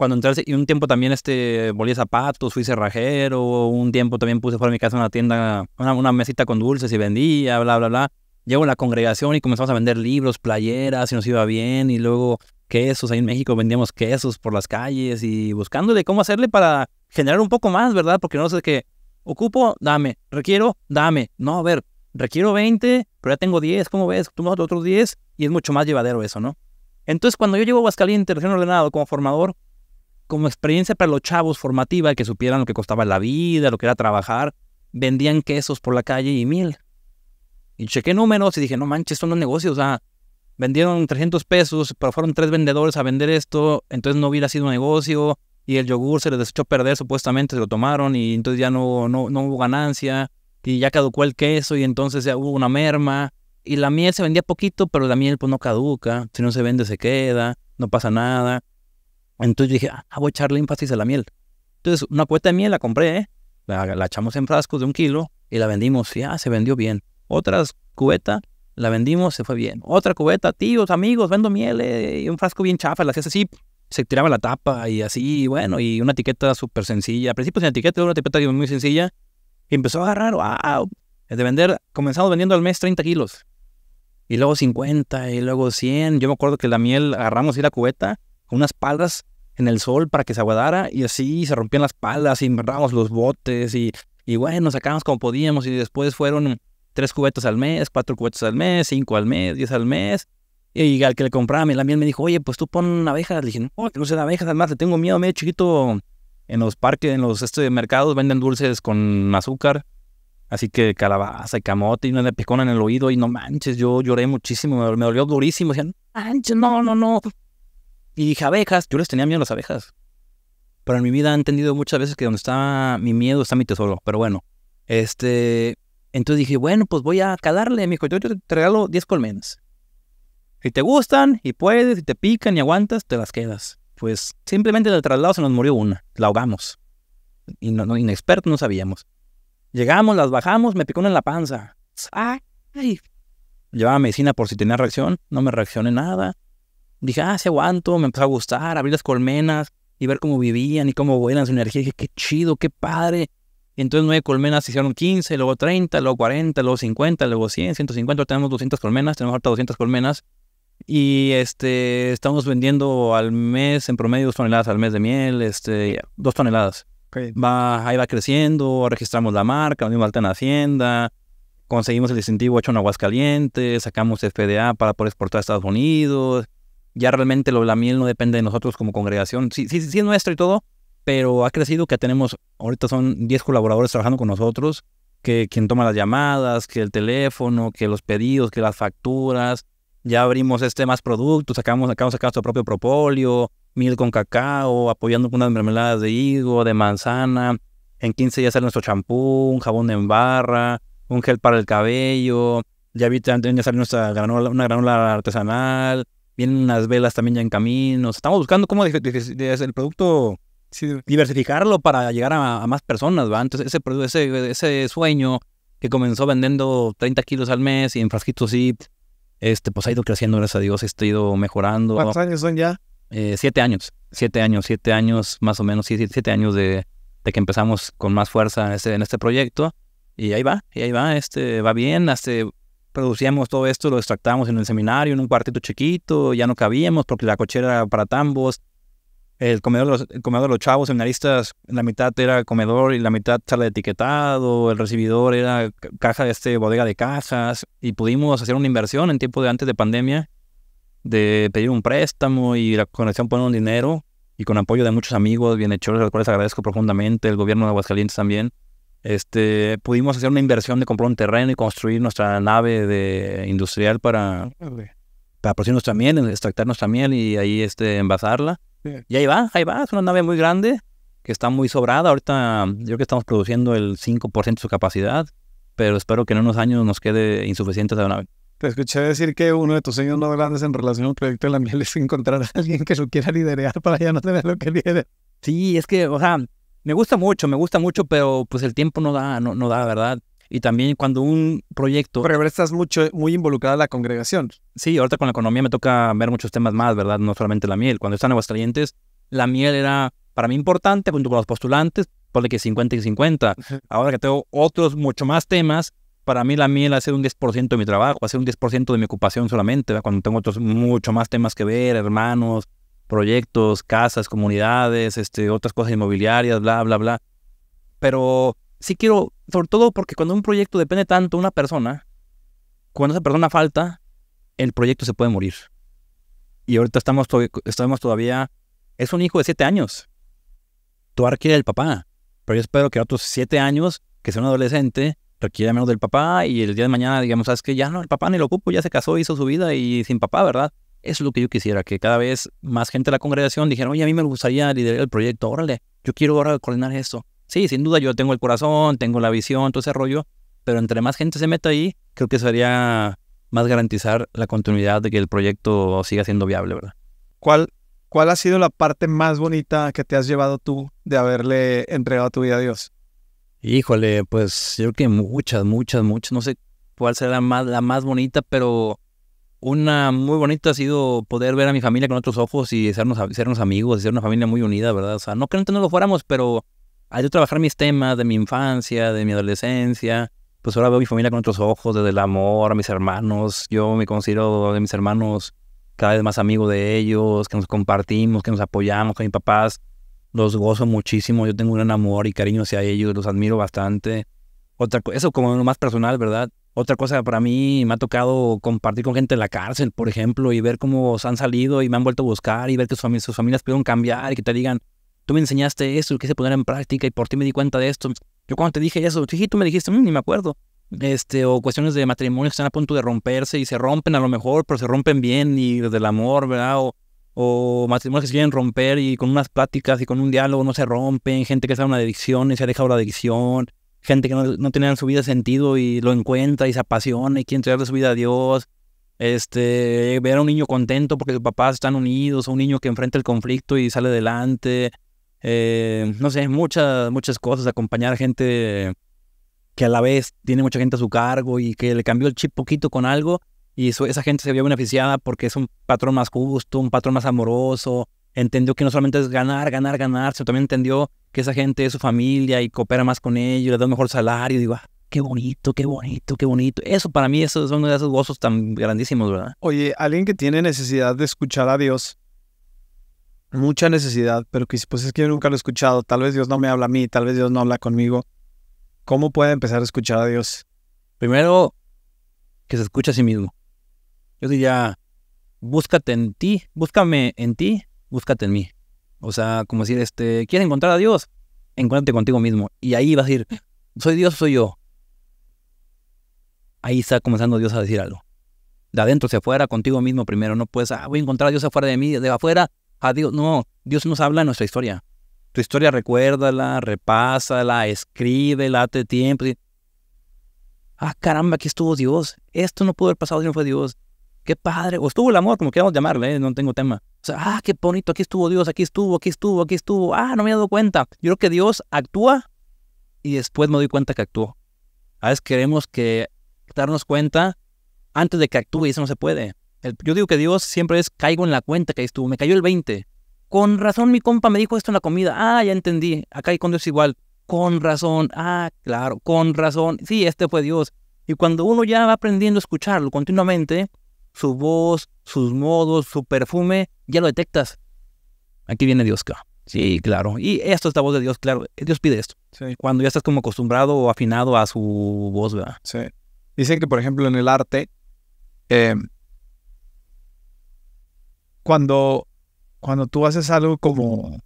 cuando entré, y un tiempo también este, volví zapatos, fui cerrajero, un tiempo también puse fuera de mi casa una tienda, una, mesita con dulces y vendía, bla, bla, bla. Llego a la congregación y comenzamos a vender libros, playeras, y nos iba bien, y luego quesos, ahí en México vendíamos quesos por las calles y buscándole cómo hacerle para generar un poco más, ¿verdad? Porque no sé qué, ocupo, dame, requiero, dame. No, a ver, requiero 20, pero ya tengo 10, ¿cómo ves? Tú otros 10 y es mucho más llevadero eso, ¿no? Entonces, cuando yo llevo a Aguascalientes, recién ordenado como formador, como experiencia para los chavos formativa, que supieran lo que costaba la vida, lo que era trabajar, vendían quesos por la calle y miel. Y chequé números y dije, no manches, son los negocios, o sea, vendieron 300 pesos, pero fueron tres vendedores a vender esto, entonces no hubiera sido un negocio y el yogur se les echó a perder, supuestamente se lo tomaron y entonces ya no, no, no hubo ganancia y ya caducó el queso y entonces ya hubo una merma y la miel se vendía poquito, pero la miel pues no caduca, si no se vende se queda, no pasa nada. Entonces dije, ah, ah, voy a echarle énfasis a la miel. Entonces una cubeta de miel la compré, ¿eh? la, echamos en frascos de un kilo y la vendimos. ya ah, se vendió bien. Otra cubeta, la vendimos, se fue bien. Otra cubeta, tíos, amigos, vendo miel eh, y un frasco bien chafa, la hacías así, se tiraba la tapa y así, bueno, y una etiqueta súper sencilla. Al principio sin etiqueta, una etiqueta muy sencilla. Y empezó a agarrar, wow, de vender, comenzamos vendiendo al mes 30 kilos. Y luego 50, y luego 100. Yo me acuerdo que la miel agarramos y la cubeta, con unas palas en el sol para que se aguadara y así se rompían las palas y embarramos los botes y, y bueno, sacábamos como podíamos y después fueron tres cubetas al mes, cuatro cubetas al mes, cinco al mes, diez al mes. Y al que le compraba la miel me dijo, oye, pues tú pon abejas. Le dije, no, que no abejas, además le tengo miedo, medio chiquito. En los parques, en los este, mercados venden dulces con azúcar. Así que calabaza y camote y una picona en el oído. Y no manches, yo lloré muchísimo, me, dolió durísimo. Decían, no, no, no, y dije, abejas, yo les tenía miedo a las abejas. Pero en mi vida he entendido muchas veces que donde está mi miedo está mi tesoro. Pero bueno, este, entonces dije, bueno, pues voy a calarle, mi yo te regalo 10 colmenas. Si te gustan y puedes, y te pican y aguantas, te las quedas. Pues simplemente el traslado se nos murió una, la ahogamos. Y no, inexpertos no sabíamos. Llegamos, las bajamos, me picó una en la panza. Llevaba medicina por si tenía reacción, no me reaccioné nada dije, ah, se aguanto, me empezó a gustar, abrir las colmenas y ver cómo vivían y cómo vuelan su energía. dije, qué chido, qué padre. Entonces nueve colmenas se hicieron 15, luego 30, luego 40, luego 50, luego 100, 150, ahora tenemos 200 colmenas, tenemos ahorita 200 colmenas. Y este, estamos vendiendo al mes, en promedio, dos toneladas al mes de miel, este, dos toneladas. Va, ahí va creciendo, registramos la marca, nos dimos alta en Hacienda, conseguimos el distintivo hecho en Aguascalientes, sacamos FDA para poder exportar a Estados Unidos ya realmente lo, la miel no depende de nosotros como congregación. Sí, sí, es nuestro y todo, pero ha crecido que tenemos, ahorita son 10 colaboradores trabajando con nosotros, que quien toma las llamadas, que el teléfono, que los pedidos, que las facturas. Ya abrimos este más productos, sacamos, de sacar nuestro propio propolio, miel con cacao, apoyando con unas mermeladas de higo, de manzana. En 15 días sale nuestro champú, un jabón en barra, un gel para el cabello. Ya vi ya sale nuestra granola, una granola artesanal Vienen unas velas también ya en camino. Estamos buscando cómo el producto diversificarlo para llegar a, más personas, ¿va? Entonces, ese, ese, ese sueño que comenzó vendiendo 30 kilos al mes y en frasquitos zip, este, pues ha ido creciendo, gracias a Dios, este, ha ido mejorando. ¿Cuántos años son ya? Eh, siete años, siete años, siete años más o menos, siete, años de, que empezamos con más fuerza este, en este, proyecto. Y ahí va, y ahí va, este, va bien, hace producíamos todo esto, lo extractábamos en el seminario, en un cuartito chiquito, ya no cabíamos porque la cochera era para tambos. El comedor, de los, comedor los chavos seminaristas, la mitad era comedor y la mitad sala de etiquetado, el recibidor era caja de este, bodega de cajas, y pudimos hacer una inversión en tiempo de antes de pandemia, de pedir un préstamo y la conexión poner un dinero, y con apoyo de muchos amigos, bienhechores, a los cuales agradezco profundamente, el gobierno de Aguascalientes también este, pudimos hacer una inversión de comprar un terreno y construir nuestra nave de industrial para, para producir nuestra miel, extractar nuestra miel y ahí este, envasarla. Y ahí va, ahí va, es una nave muy grande que está muy sobrada. Ahorita yo creo que estamos produciendo el 5% de su capacidad, pero espero que en unos años nos quede insuficiente esa nave. Te escuché decir que uno de tus sueños más grandes en relación al proyecto de la miel es encontrar a alguien que lo quiera liderar para ya no tener lo que liderar. Sí, es que, o sea, me gusta mucho, me gusta mucho, pero pues el tiempo no da, no, no da, ¿verdad? Y también cuando un proyecto... Pero estás mucho, muy involucrada en la congregación. Sí, ahorita con la economía me toca ver muchos temas más, ¿verdad? No solamente la miel. Cuando están en Aguascalientes, la miel era para mí importante junto con los postulantes, por que 50 y 50. Ahora que tengo otros mucho más temas, para mí la miel hace un 10% de mi trabajo, hace un 10% de mi ocupación solamente, ¿verdad? cuando tengo otros mucho más temas que ver, hermanos, proyectos, casas, comunidades, este, otras cosas inmobiliarias, bla, bla, bla. Pero sí quiero, sobre todo porque cuando un proyecto depende tanto de una persona, cuando esa persona falta, el proyecto se puede morir. Y ahorita estamos, estamos todavía, es un hijo de siete años. Tú requiere el papá, pero yo espero que a otros siete años, que sea un adolescente, requiera menos del papá y el día de mañana digamos, sabes que ya no, el papá ni lo ocupo, ya se casó, hizo su vida y sin papá, ¿verdad? Eso es lo que yo quisiera, que cada vez más gente de la congregación dijera, oye, a mí me gustaría liderar el proyecto, órale, yo quiero ahora coordinar esto. Sí, sin duda yo tengo el corazón, tengo la visión, todo ese rollo, pero entre más gente se meta ahí, creo que sería más garantizar la continuidad de que el proyecto siga siendo viable, ¿verdad? ¿Cuál, ¿Cuál ha sido la parte más bonita que te has llevado tú de haberle entregado tu vida a Dios? Híjole, pues yo creo que muchas, muchas, muchas, no sé cuál será más, la más bonita, pero una muy bonita ha sido poder ver a mi familia con otros ojos y sernos, sernos amigos, ser una familia muy unida, ¿verdad? O sea, no que no lo fuéramos, pero al yo trabajar mis temas de mi infancia, de mi adolescencia, pues ahora veo a mi familia con otros ojos, desde el amor a mis hermanos. Yo me considero de mis hermanos cada vez más amigo de ellos, que nos compartimos, que nos apoyamos con mis papás. Los gozo muchísimo, yo tengo un gran amor y cariño hacia ellos, los admiro bastante. Otra, eso como lo más personal, ¿verdad? Otra cosa para mí me ha tocado compartir con gente en la cárcel, por ejemplo, y ver cómo se han salido y me han vuelto a buscar y ver que sus, familias, pudieron cambiar y que te digan, tú me enseñaste esto, y quise poner en práctica y por ti me di cuenta de esto. Yo cuando te dije eso, sí, tú me dijiste, mm, ni me acuerdo. Este, o cuestiones de matrimonio que están a punto de romperse y se rompen a lo mejor, pero se rompen bien y desde el amor, ¿verdad? O, o matrimonios que se quieren romper y con unas pláticas y con un diálogo no se rompen, gente que está en una adicción y se ha dejado la adicción, gente que no, no tenía en su vida sentido y lo encuentra y se apasiona y quiere entregarle su vida a Dios. Este, ver a un niño contento porque sus papás están unidos, un niño que enfrenta el conflicto y sale adelante. Eh, no sé, muchas, muchas cosas, acompañar a gente que a la vez tiene mucha gente a su cargo y que le cambió el chip poquito con algo y esa gente se vio beneficiada porque es un patrón más justo, un patrón más amoroso, entendió que no solamente es ganar, ganar, ganar, sino también entendió que esa gente es su familia y coopera más con ellos, le da un mejor salario. digo, ah, qué bonito, qué bonito, qué bonito. Eso para mí eso es uno de esos gozos tan grandísimos, ¿verdad? Oye, alguien que tiene necesidad de escuchar a Dios, mucha necesidad, pero que pues es que yo nunca lo he escuchado, tal vez Dios no me habla a mí, tal vez Dios no habla conmigo. ¿Cómo puede empezar a escuchar a Dios? Primero, que se escuche a sí mismo. Yo diría, búscate en ti, búscame en ti búscate en mí. O sea, como decir, este, ¿quieres encontrar a Dios? Encuéntrate contigo mismo. Y ahí vas a decir, soy Dios, soy yo. Ahí está comenzando Dios a decir algo. De adentro hacia afuera, contigo mismo primero. No puedes, ah, voy a encontrar a Dios afuera de mí, de afuera a Dios. No, Dios nos habla en nuestra historia. Tu historia recuérdala, repásala, escribe, late tiempo. Ah, caramba, aquí estuvo Dios. Esto no pudo haber pasado si no fue Dios qué padre, o estuvo el amor, como queramos llamarle, ¿eh? no tengo tema. O sea, ah, qué bonito, aquí estuvo Dios, aquí estuvo, aquí estuvo, aquí estuvo, ah, no me he dado cuenta. Yo creo que Dios actúa y después me doy cuenta que actuó. A veces queremos que darnos cuenta antes de que actúe y eso no se puede. yo digo que Dios siempre es caigo en la cuenta que estuvo, me cayó el 20. Con razón mi compa me dijo esto en la comida, ah, ya entendí, acá hay con Dios igual. Con razón, ah, claro, con razón, sí, este fue Dios. Y cuando uno ya va aprendiendo a escucharlo continuamente, su voz, sus modos, su perfume, ya lo detectas. Aquí viene Dios, acá. Sí, claro. Y esto es la voz de Dios, claro. Dios pide esto. Sí. Cuando ya estás como acostumbrado o afinado a su voz, ¿verdad? Sí. Dicen que, por ejemplo, en el arte, em, cuando, cuando tú haces algo como,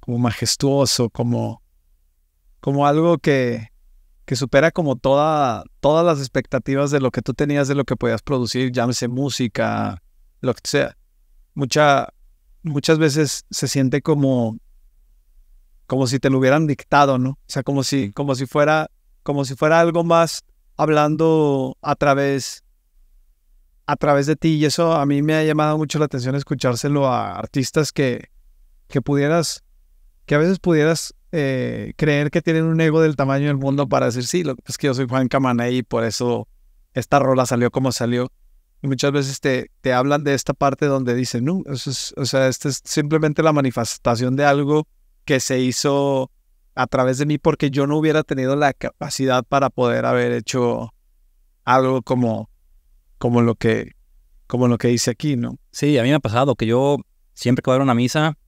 como majestuoso, como, como algo que, que supera como toda, todas las expectativas de lo que tú tenías, de lo que podías producir, llámese música, lo que sea. Mucha, muchas veces se siente como, como si te lo hubieran dictado, ¿no? O sea, como si, como si, fuera, como si fuera algo más hablando a través, a través de ti. Y eso a mí me ha llamado mucho la atención escuchárselo a artistas que, que pudieras, que a veces pudieras eh, creer que tienen un ego del tamaño del mundo para decir, sí, lo es que yo soy Juan Camana y por eso esta rola salió como salió. Y muchas veces te, te hablan de esta parte donde dicen, no, es, o sea, esta es simplemente la manifestación de algo que se hizo a través de mí porque yo no hubiera tenido la capacidad para poder haber hecho algo como, como lo que como lo que dice aquí, ¿no? Sí, a mí me ha pasado que yo siempre que voy a una misa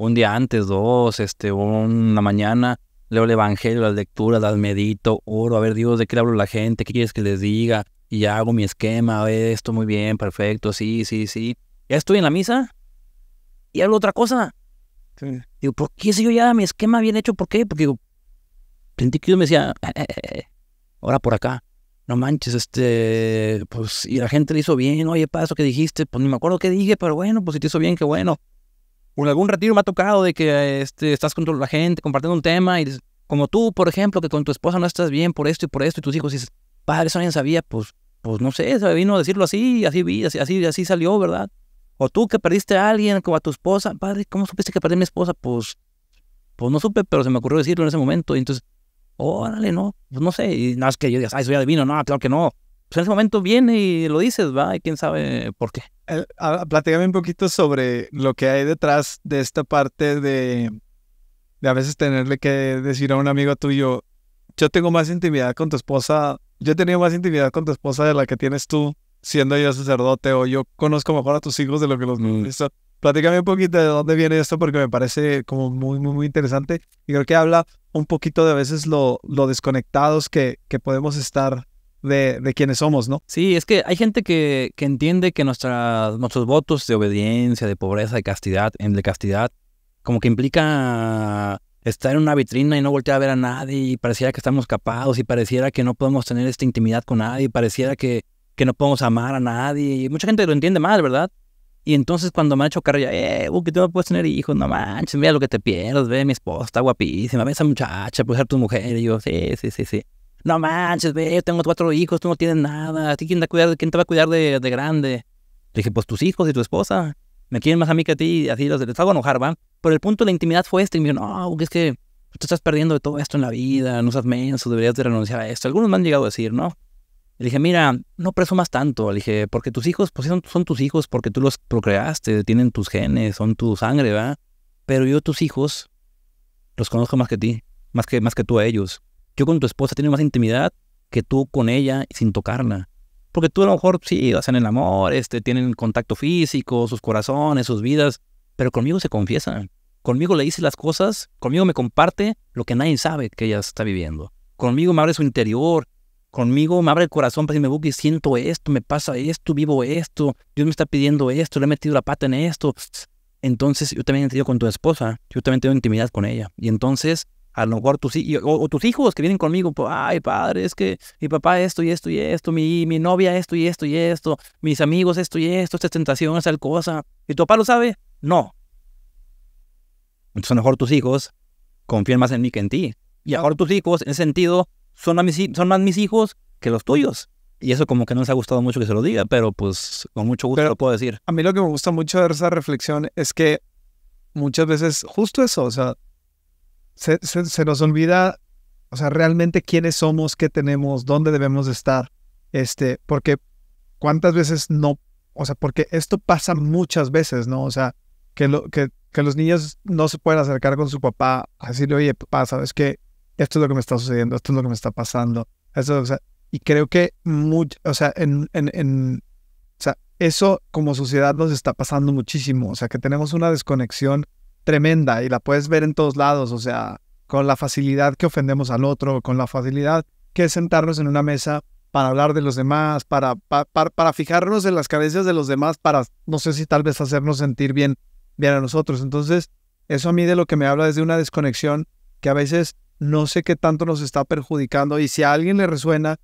un día antes, dos, este, una mañana, leo el evangelio, las lecturas, las medito, oro, a ver Dios, ¿de qué le hablo la gente? ¿Qué quieres que les diga? Y ya hago mi esquema, a esto muy bien, perfecto, sí, sí, sí. Ya estoy en la misa y hablo otra cosa. Digo, ¿por qué si yo ya mi esquema bien hecho? ¿Por qué? Porque digo, sentí que Dios me decía, eh, eh, eh, ahora por acá, no manches, este, pues, y la gente le hizo bien, oye, paso que dijiste, pues ni me acuerdo qué dije, pero bueno, pues si te hizo bien, qué bueno o en algún retiro me ha tocado de que este, estás con la gente compartiendo un tema y como tú, por ejemplo, que con tu esposa no estás bien por esto y por esto y tus hijos dices, padre, eso alguien sabía, pues, pues no sé, se vino a decirlo así, así vi, así, así, así salió, ¿verdad? O tú que perdiste a alguien, como a tu esposa, padre, ¿cómo supiste que perdí a mi esposa? Pues, pues no supe, pero se me ocurrió decirlo en ese momento. Y entonces, órale, no, pues no sé. Y no es que yo digas, ay, soy adivino, no, claro que no pues en ese momento viene y lo dices, ¿va? Y quién sabe por qué. Eh, platícame un poquito sobre lo que hay detrás de esta parte de, de a veces tenerle que decir a un amigo tuyo, yo tengo más intimidad con tu esposa, yo he tenido más intimidad con tu esposa de la que tienes tú, siendo yo sacerdote, o yo conozco mejor a tus hijos de lo que los mm. Platícame un poquito de dónde viene esto, porque me parece como muy, muy, muy interesante. Y creo que habla un poquito de a veces lo, lo desconectados que, que podemos estar de, de, quienes somos, ¿no? Sí, es que hay gente que, entiende que nuestras nuestros votos de obediencia, de pobreza, de castidad, en de castidad, como que implica estar en una vitrina y no voltear a ver a nadie y pareciera que estamos capados y pareciera que no podemos tener esta intimidad con nadie y pareciera que, que no podemos amar a nadie. Y mucha gente lo entiende mal, ¿verdad? Y entonces cuando me ha hecho carrilla, eh, que tú no puedes tener hijos, no manches, mira lo que te pierdes, ve, mi esposa está guapísima, ve esa muchacha, puede ser tu mujer. Y yo, sí, sí, sí, sí no manches, ve, yo tengo cuatro hijos, tú no tienes nada, ¿a ti quién te va a cuidar, quién te va a cuidar de, grande? Le dije, pues tus hijos y tu esposa, me quieren más a mí que a ti, así los, les hago enojar, ¿va? Pero el punto de la intimidad fue este, y me dijeron, no, es que te estás perdiendo de todo esto en la vida, no seas menso, deberías de renunciar a esto. Algunos me han llegado a decir, ¿no? Le dije, mira, no presumas tanto. Le dije, porque tus hijos, pues son, tus hijos, porque tú los procreaste, tienen tus genes, son tu sangre, ¿va? Pero yo tus hijos los conozco más que ti, más que, más que tú a ellos yo con tu esposa tengo más intimidad que tú con ella sin tocarla. Porque tú a lo mejor sí hacen el amor, este, tienen contacto físico, sus corazones, sus vidas, pero conmigo se confiesan. Conmigo le dice las cosas, conmigo me comparte lo que nadie sabe que ella está viviendo. Conmigo me abre su interior, conmigo me abre el corazón para decirme, Buki, siento esto, me pasa esto, vivo esto, Dios me está pidiendo esto, le he metido la pata en esto. Entonces yo también he tenido con tu esposa, yo también tengo intimidad con ella. Y entonces a lo mejor tus, o, o tus hijos que vienen conmigo, pues, ay padre, es que mi papá esto y esto y esto, mi, mi novia esto y esto y esto, mis amigos esto y esto, esta tentación, esta cosa. ¿Y tu papá lo sabe? No. Entonces a lo mejor tus hijos confían más en mí que en ti. Y ahora mejor tus hijos, en sentido, son, mis, son más mis hijos que los tuyos. Y eso como que no les ha gustado mucho que se lo diga, pero pues con mucho gusto lo puedo decir. A mí lo que me gusta mucho de esa reflexión es que muchas veces justo eso, o sea, se, nos olvida, o sea, realmente quiénes somos, qué tenemos, dónde debemos estar. Este, porque cuántas veces no, o sea, porque esto pasa muchas veces, ¿no? O sea, que, lo, que, que los niños no se pueden acercar con su papá así decirle, oye, papá, ¿sabes qué? Esto es lo que me está sucediendo, esto es lo que me está pasando. eso o sea, y creo que, mucho, o sea, en, en, en o sea, eso como sociedad nos está pasando muchísimo. O sea, que tenemos una desconexión tremenda y la puedes ver en todos lados, o sea, con la facilidad que ofendemos al otro, con la facilidad que es sentarnos en una mesa para hablar de los demás, para, para, fijarnos en las cabezas de los demás, para, no sé si tal vez hacernos sentir bien, bien a nosotros. Entonces, eso a mí de lo que me habla es de una desconexión que a veces no sé qué tanto nos está perjudicando y si a alguien le resuena,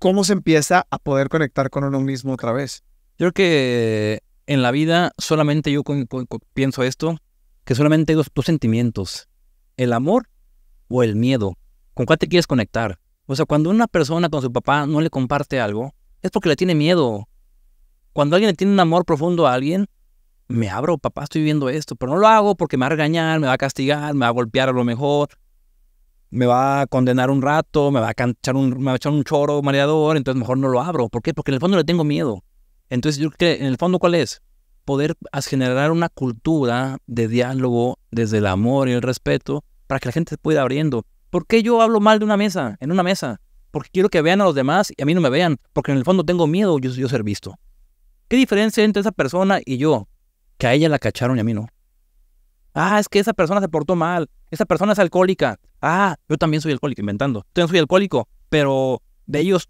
¿cómo se empieza a poder conectar con uno mismo otra vez? Yo creo que en la vida solamente yo pienso esto, que solamente hay dos, sentimientos, el amor o el miedo. ¿Con cuál te quieres conectar? O sea, cuando una persona con su papá no le comparte algo, es porque le tiene miedo. Cuando alguien le tiene un amor profundo a alguien, me abro, papá, estoy viendo esto, pero no lo hago porque me va a regañar, me va a castigar, me va a golpear a lo mejor, me va a condenar un rato, me va a, un, me va a echar un choro mareador, entonces mejor no lo abro. ¿Por qué? Porque en el fondo le tengo miedo. Entonces, yo creo que en el fondo, ¿cuál es? Poder generar una cultura de diálogo desde el amor y el respeto para que la gente se pueda abriendo. ¿Por qué yo hablo mal de una mesa, en una mesa? Porque quiero que vean a los demás y a mí no me vean, porque en el fondo tengo miedo yo, yo ser visto. ¿Qué diferencia hay entre esa persona y yo? Que a ella la cacharon y a mí no. Ah, es que esa persona se portó mal. Esa persona es alcohólica. Ah, yo también soy alcohólico, inventando. Yo también soy alcohólico, pero de ellos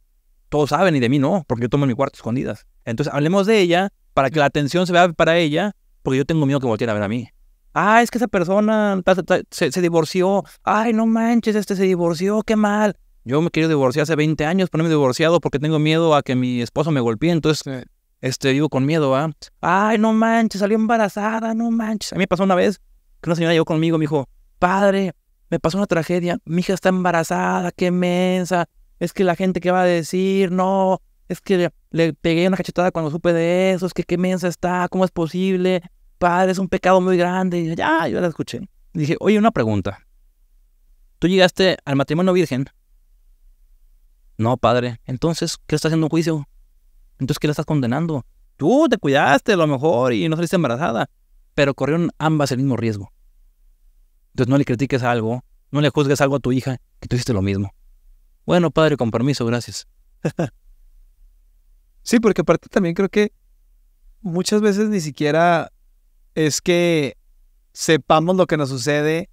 todos saben y de mí no, porque yo tomo mi cuarto escondidas. Entonces hablemos de ella para que la atención se vea para ella, porque yo tengo miedo que volteen a ver a mí. Ah, es que esa persona se, divorció. Ay, no manches, este se divorció, qué mal. Yo me quiero divorciar hace 20 años, ponerme divorciado porque tengo miedo a que mi esposo me golpee, entonces este, vivo con miedo, ¿ah? Ay, no manches, salió embarazada, no manches. A mí me pasó una vez que una señora llegó conmigo y me dijo, padre, me pasó una tragedia, mi hija está embarazada, qué mensa, es que la gente que va a decir, no, es que le, pegué una cachetada cuando supe de eso, es que qué mensa está, cómo es posible, padre, es un pecado muy grande. Y ya, yo la escuché. dije, oye, una pregunta. ¿Tú llegaste al matrimonio virgen? No, padre. Entonces, ¿qué le estás haciendo un juicio? Entonces, ¿qué le estás condenando? Tú te cuidaste a lo mejor y no saliste embarazada, pero corrieron ambas el mismo riesgo. Entonces, no le critiques algo, no le juzgues algo a tu hija, que tú hiciste lo mismo. Bueno, padre, con permiso, gracias. sí, porque aparte también creo que muchas veces ni siquiera es que sepamos lo que nos sucede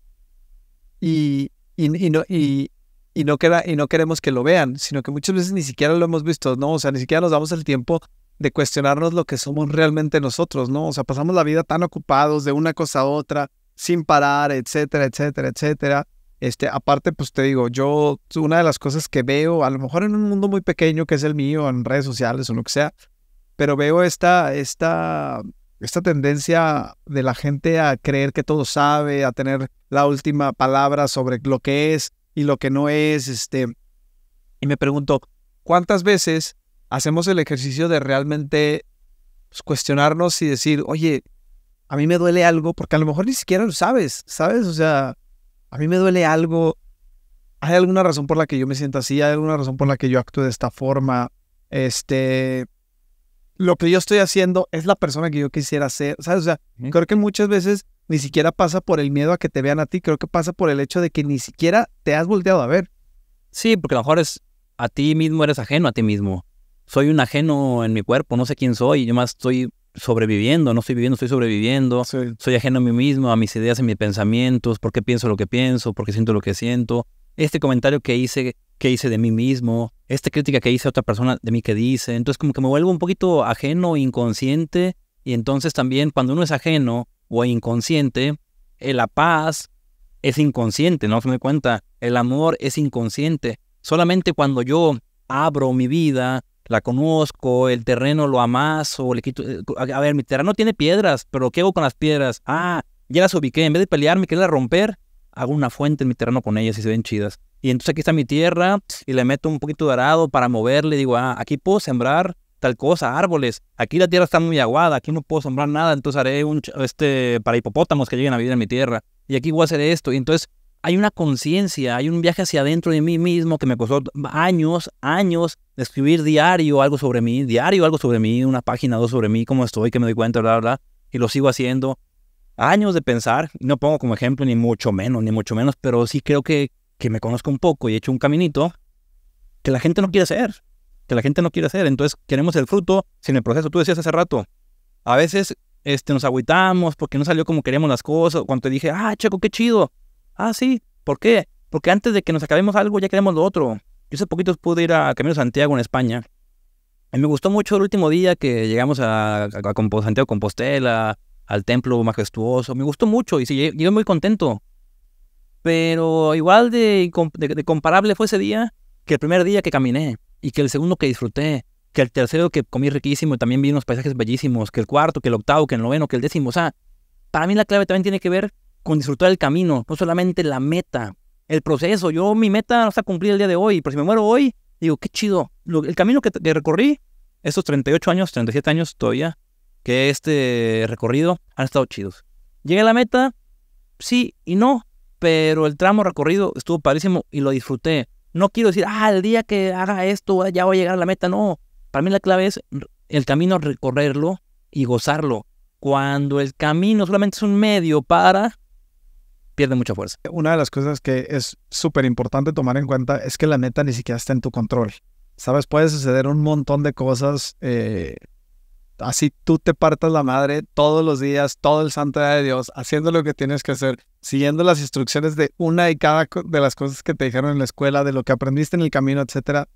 y, no, y no, queda, y no queremos que lo vean, sino que muchas veces ni siquiera lo hemos visto, ¿no? O sea, ni siquiera nos damos el tiempo de cuestionarnos lo que somos realmente nosotros, ¿no? O sea, pasamos la vida tan ocupados de una cosa a otra, sin parar, etcétera, etcétera, etcétera, este, aparte, pues te digo, yo, una de las cosas que veo, a lo mejor en un mundo muy pequeño que es el mío, en redes sociales o lo que sea, pero veo esta, esta, esta tendencia de la gente a creer que todo sabe, a tener la última palabra sobre lo que es y lo que no es, este, y me pregunto, ¿cuántas veces hacemos el ejercicio de realmente pues, cuestionarnos y decir, oye, a mí me duele algo, porque a lo mejor ni siquiera lo sabes, ¿sabes? O sea, a mí me duele algo, hay alguna razón por la que yo me siento así, hay alguna razón por la que yo actúe de esta forma, este, lo que yo estoy haciendo es la persona que yo quisiera ser, ¿sabes? O sea, creo que muchas veces ni siquiera pasa por el miedo a que te vean a ti, creo que pasa por el hecho de que ni siquiera te has volteado a ver. Sí, porque a lo mejor es a ti mismo eres ajeno a ti mismo. Soy un ajeno en mi cuerpo, no sé quién soy, yo más estoy sobreviviendo, no estoy viviendo, estoy sobreviviendo, soy ajeno a mí mismo, a mis ideas, a mis pensamientos, por qué pienso lo que pienso, por qué siento lo que siento, este comentario que hice, que hice de mí mismo, esta crítica que hice a otra persona de mí que dice, entonces como que me vuelvo un poquito ajeno, inconsciente, y entonces también cuando uno es ajeno o inconsciente, eh, la paz es inconsciente, no se me cuenta, el amor es inconsciente, solamente cuando yo abro mi vida, la conozco, el terreno lo amaso, le quito... Eh, a ver, mi terreno tiene piedras, pero ¿qué hago con las piedras? Ah, ya las ubiqué, en vez de pelearme, la romper, hago una fuente en mi terreno con ellas y se ven chidas. Y entonces aquí está mi tierra y le meto un poquito de arado para moverle, digo, ah, aquí puedo sembrar tal cosa, árboles, aquí la tierra está muy aguada, aquí no puedo sembrar nada, entonces haré un, este, para hipopótamos que lleguen a vivir en mi tierra, y aquí voy a hacer esto, y entonces hay una conciencia, hay un viaje hacia adentro de mí mismo que me costó años, años de escribir diario algo sobre mí, diario algo sobre mí, una página, dos sobre mí, cómo estoy, que me doy cuenta, bla, bla, y lo sigo haciendo. Años de pensar, no pongo como ejemplo ni mucho menos, ni mucho menos, pero sí creo que, que me conozco un poco y he hecho un caminito que la gente no quiere hacer, que la gente no quiere hacer. Entonces queremos el fruto sin el proceso. Tú decías hace rato, a veces este, nos agüitamos porque no salió como queríamos las cosas. Cuando te dije, ah, Checo, qué chido. Ah, sí. ¿Por qué? Porque antes de que nos acabemos algo, ya queremos lo otro. Yo hace poquitos pude ir a Camino Santiago en España. Y me gustó mucho el último día que llegamos a, a, Santiago Compostela, al templo majestuoso. Me gustó mucho y sí, llegué muy contento. Pero igual de, de, de comparable fue ese día que el primer día que caminé y que el segundo que disfruté, que el tercero que comí riquísimo y también vi unos paisajes bellísimos, que el cuarto, que el octavo, que el noveno, que el décimo. O sea, para mí la clave también tiene que ver con disfrutar el camino, no solamente la meta, el proceso. Yo mi meta no está cumplir el día de hoy, pero si me muero hoy, digo, qué chido. el camino que, recorrí, Estos 38 años, 37 años todavía, que este recorrido han estado chidos. Llegué a la meta, sí y no, pero el tramo recorrido estuvo parísimo y lo disfruté. No quiero decir, ah, el día que haga esto ah, ya voy a llegar a la meta. No, para mí la clave es el camino recorrerlo y gozarlo. Cuando el camino solamente es un medio para pierde mucha fuerza. Una de las cosas que es súper importante tomar en cuenta es que la meta ni siquiera está en tu control. Sabes, puede suceder un montón de cosas. Eh, así tú te partas la madre todos los días, todo el santo día de Dios, haciendo lo que tienes que hacer, siguiendo las instrucciones de una y cada de las cosas que te dijeron en la escuela, de lo que aprendiste en el camino, etc.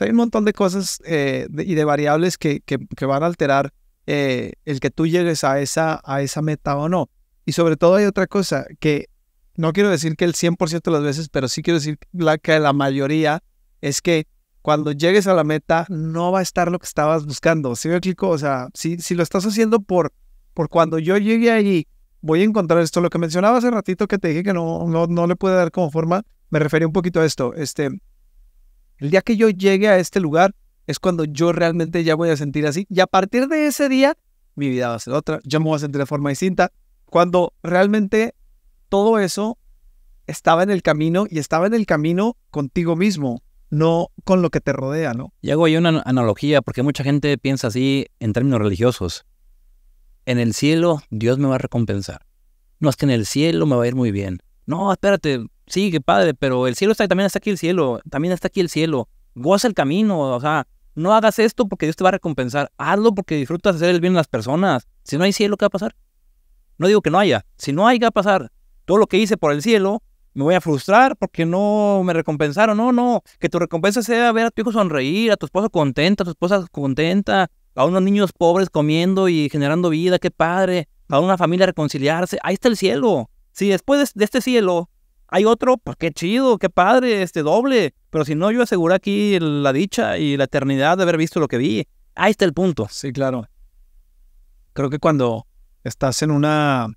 hay un montón de cosas eh, y de variables que, que, van a alterar eh, el que tú llegues a esa, a esa meta o no. Y sobre todo hay otra cosa, que no quiero decir que el 100% de las veces, pero sí quiero decir que la mayoría es que cuando llegues a la meta no va a estar lo que estabas buscando. ¿Sí O sea, si, si lo estás haciendo por, por cuando yo llegué allí, voy a encontrar esto. Lo que mencionaba hace ratito que te dije que no, no, no le puede dar como forma, me refería un poquito a esto. Este, el día que yo llegue a este lugar es cuando yo realmente ya voy a sentir así. Y a partir de ese día, mi vida va a ser otra. Yo me voy a sentir de forma distinta. Cuando realmente todo eso estaba en el camino y estaba en el camino contigo mismo, no con lo que te rodea, ¿no? Y hago ahí una analogía, porque mucha gente piensa así en términos religiosos. En el cielo Dios me va a recompensar. No es que en el cielo me va a ir muy bien. No, espérate, sí, qué padre, pero el cielo está también está aquí el cielo, también está aquí el cielo. Goza el camino, o sea, no hagas esto porque Dios te va a recompensar. Hazlo porque disfrutas hacer el bien a las personas. Si no hay cielo, ¿qué va a pasar? No digo que no haya. Si no hay, ¿qué va a pasar? todo lo que hice por el cielo, me voy a frustrar porque no me recompensaron. No, no, que tu recompensa sea ver a tu hijo sonreír, a tu esposo contenta, a tu esposa contenta, a unos niños pobres comiendo y generando vida, qué padre, a una familia reconciliarse. Ahí está el cielo. Si después de este cielo hay otro, pues qué chido, qué padre, este doble. Pero si no, yo aseguro aquí la dicha y la eternidad de haber visto lo que vi. Ahí está el punto. Sí, claro. Creo que cuando estás en una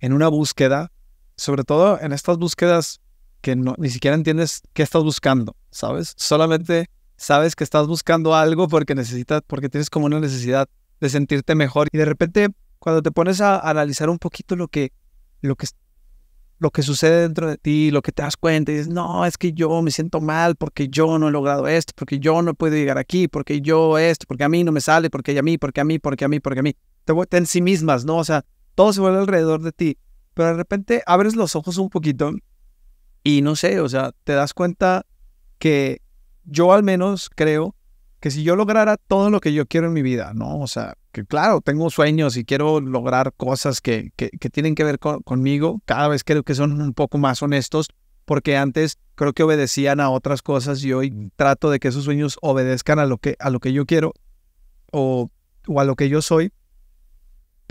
en una búsqueda, sobre todo en estas búsquedas que no, ni siquiera entiendes qué estás buscando, ¿sabes? Solamente sabes que estás buscando algo porque necesitas, porque tienes como una necesidad de sentirte mejor y de repente cuando te pones a analizar un poquito lo que, lo que, lo que sucede dentro de ti, lo que te das cuenta y dices, no, es que yo me siento mal porque yo no he logrado esto, porque yo no puedo llegar aquí, porque yo esto, porque a mí no me sale, porque a mí, porque a mí, porque a mí, porque a mí. Te, en sí mismas, ¿no? O sea, todo se vuelve alrededor de ti, pero de repente abres los ojos un poquito y no sé, o sea, te das cuenta que yo al menos creo que si yo lograra todo lo que yo quiero en mi vida, ¿no? O sea, que claro, tengo sueños y quiero lograr cosas que, que, tienen que ver conmigo, cada vez creo que son un poco más honestos, porque antes creo que obedecían a otras cosas y hoy trato de que esos sueños obedezcan a lo que, a lo que yo quiero o, o a lo que yo soy.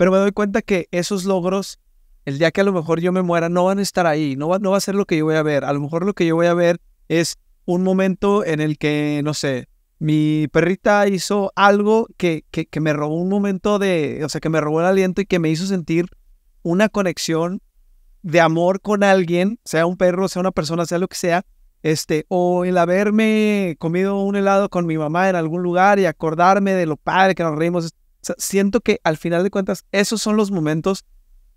Pero me doy cuenta que esos logros, el día que a lo mejor yo me muera, no van a estar ahí, no va, no va a ser lo que yo voy a ver. A lo mejor lo que yo voy a ver es un momento en el que, no sé, mi perrita hizo algo que, que, me robó un momento de, o sea, que me robó el aliento y que me hizo sentir una conexión de amor con alguien, sea un perro, sea una persona, sea lo que sea, este, o el haberme comido un helado con mi mamá en algún lugar y acordarme de lo padre que nos reímos. O sea, siento que al final de cuentas, esos son los momentos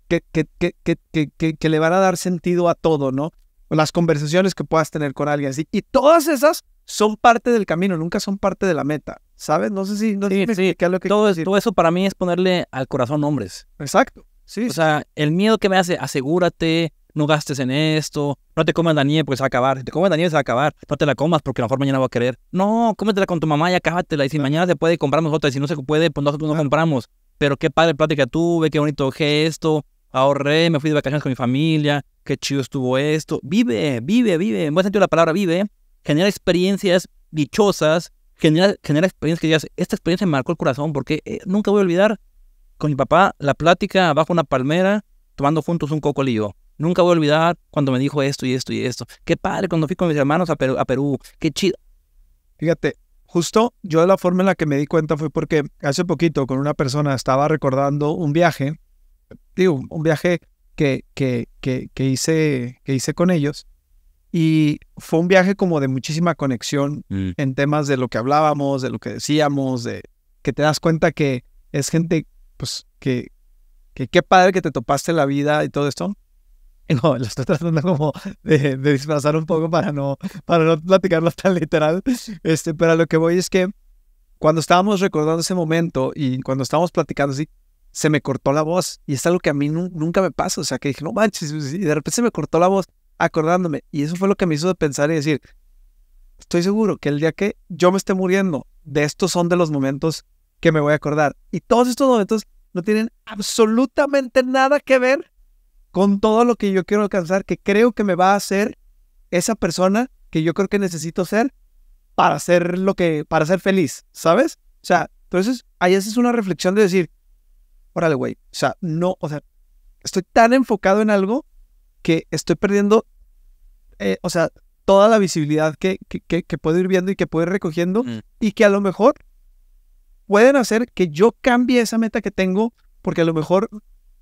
que, que, que, que le van a dar sentido a todo, ¿no? Las conversaciones que puedas tener con alguien. ¿sí? Y todas esas son parte del camino, nunca son parte de la meta, ¿sabes? No sé si sí, sí. lo que todo, decir todo eso para mí es ponerle al corazón hombres. Exacto. Sí. O sea, el miedo que me hace, asegúrate, no gastes en esto, no te comas la nieve porque se va a acabar, si te comes la nieve se va a acabar, no te la comas porque a lo mejor mañana va a querer. No, cómetela con tu mamá y acábatela, y si mañana se puede, compramos otra, y si no se puede, pues nosotros no compramos. Pero qué padre plática tuve, qué bonito gesto, ahorré, me fui de vacaciones con mi familia, qué chido estuvo esto. Vive, vive, vive, en buen sentido la palabra vive, genera experiencias dichosas, genera, experiencias que digas, esta experiencia me marcó el corazón porque eh, nunca voy a olvidar con mi papá la plática bajo una palmera tomando juntos un cocolío Nunca voy a olvidar cuando me dijo esto y esto y esto. Qué padre cuando fui con mis hermanos a Perú, a Perú. Qué chido. Fíjate, justo yo de la forma en la que me di cuenta fue porque hace poquito con una persona estaba recordando un viaje, digo, un viaje que, que, que, hice, que hice con ellos. Y fue un viaje como de muchísima conexión mm. en temas de lo que hablábamos, de lo que decíamos, de que te das cuenta que es gente, pues, que, que qué padre que te topaste la vida y todo esto No, lo estoy tratando como de, disfrazar un poco para no, para no platicarlo tan literal. Este, pero lo que voy es que cuando estábamos recordando ese momento y cuando estábamos platicando así, se me cortó la voz. Y es algo que a mí nunca me pasa. O sea, que dije, no manches, y de repente se me cortó la voz acordándome. Y eso fue lo que me hizo pensar y decir, estoy seguro que el día que yo me esté muriendo, de estos son de los momentos que me voy a acordar. Y todos estos momentos no tienen absolutamente nada que ver con todo lo que yo quiero alcanzar, que creo que me va a hacer esa persona que yo creo que necesito ser para ser lo que, para ser feliz, ¿sabes? O sea, entonces ahí es una reflexión de decir, órale, güey, o sea, no, o sea, estoy tan enfocado en algo que estoy perdiendo, eh, o sea, toda la visibilidad que, que, que, puedo ir viendo y que puedo ir recogiendo mm. y que a lo mejor pueden hacer que yo cambie esa meta que tengo porque a lo mejor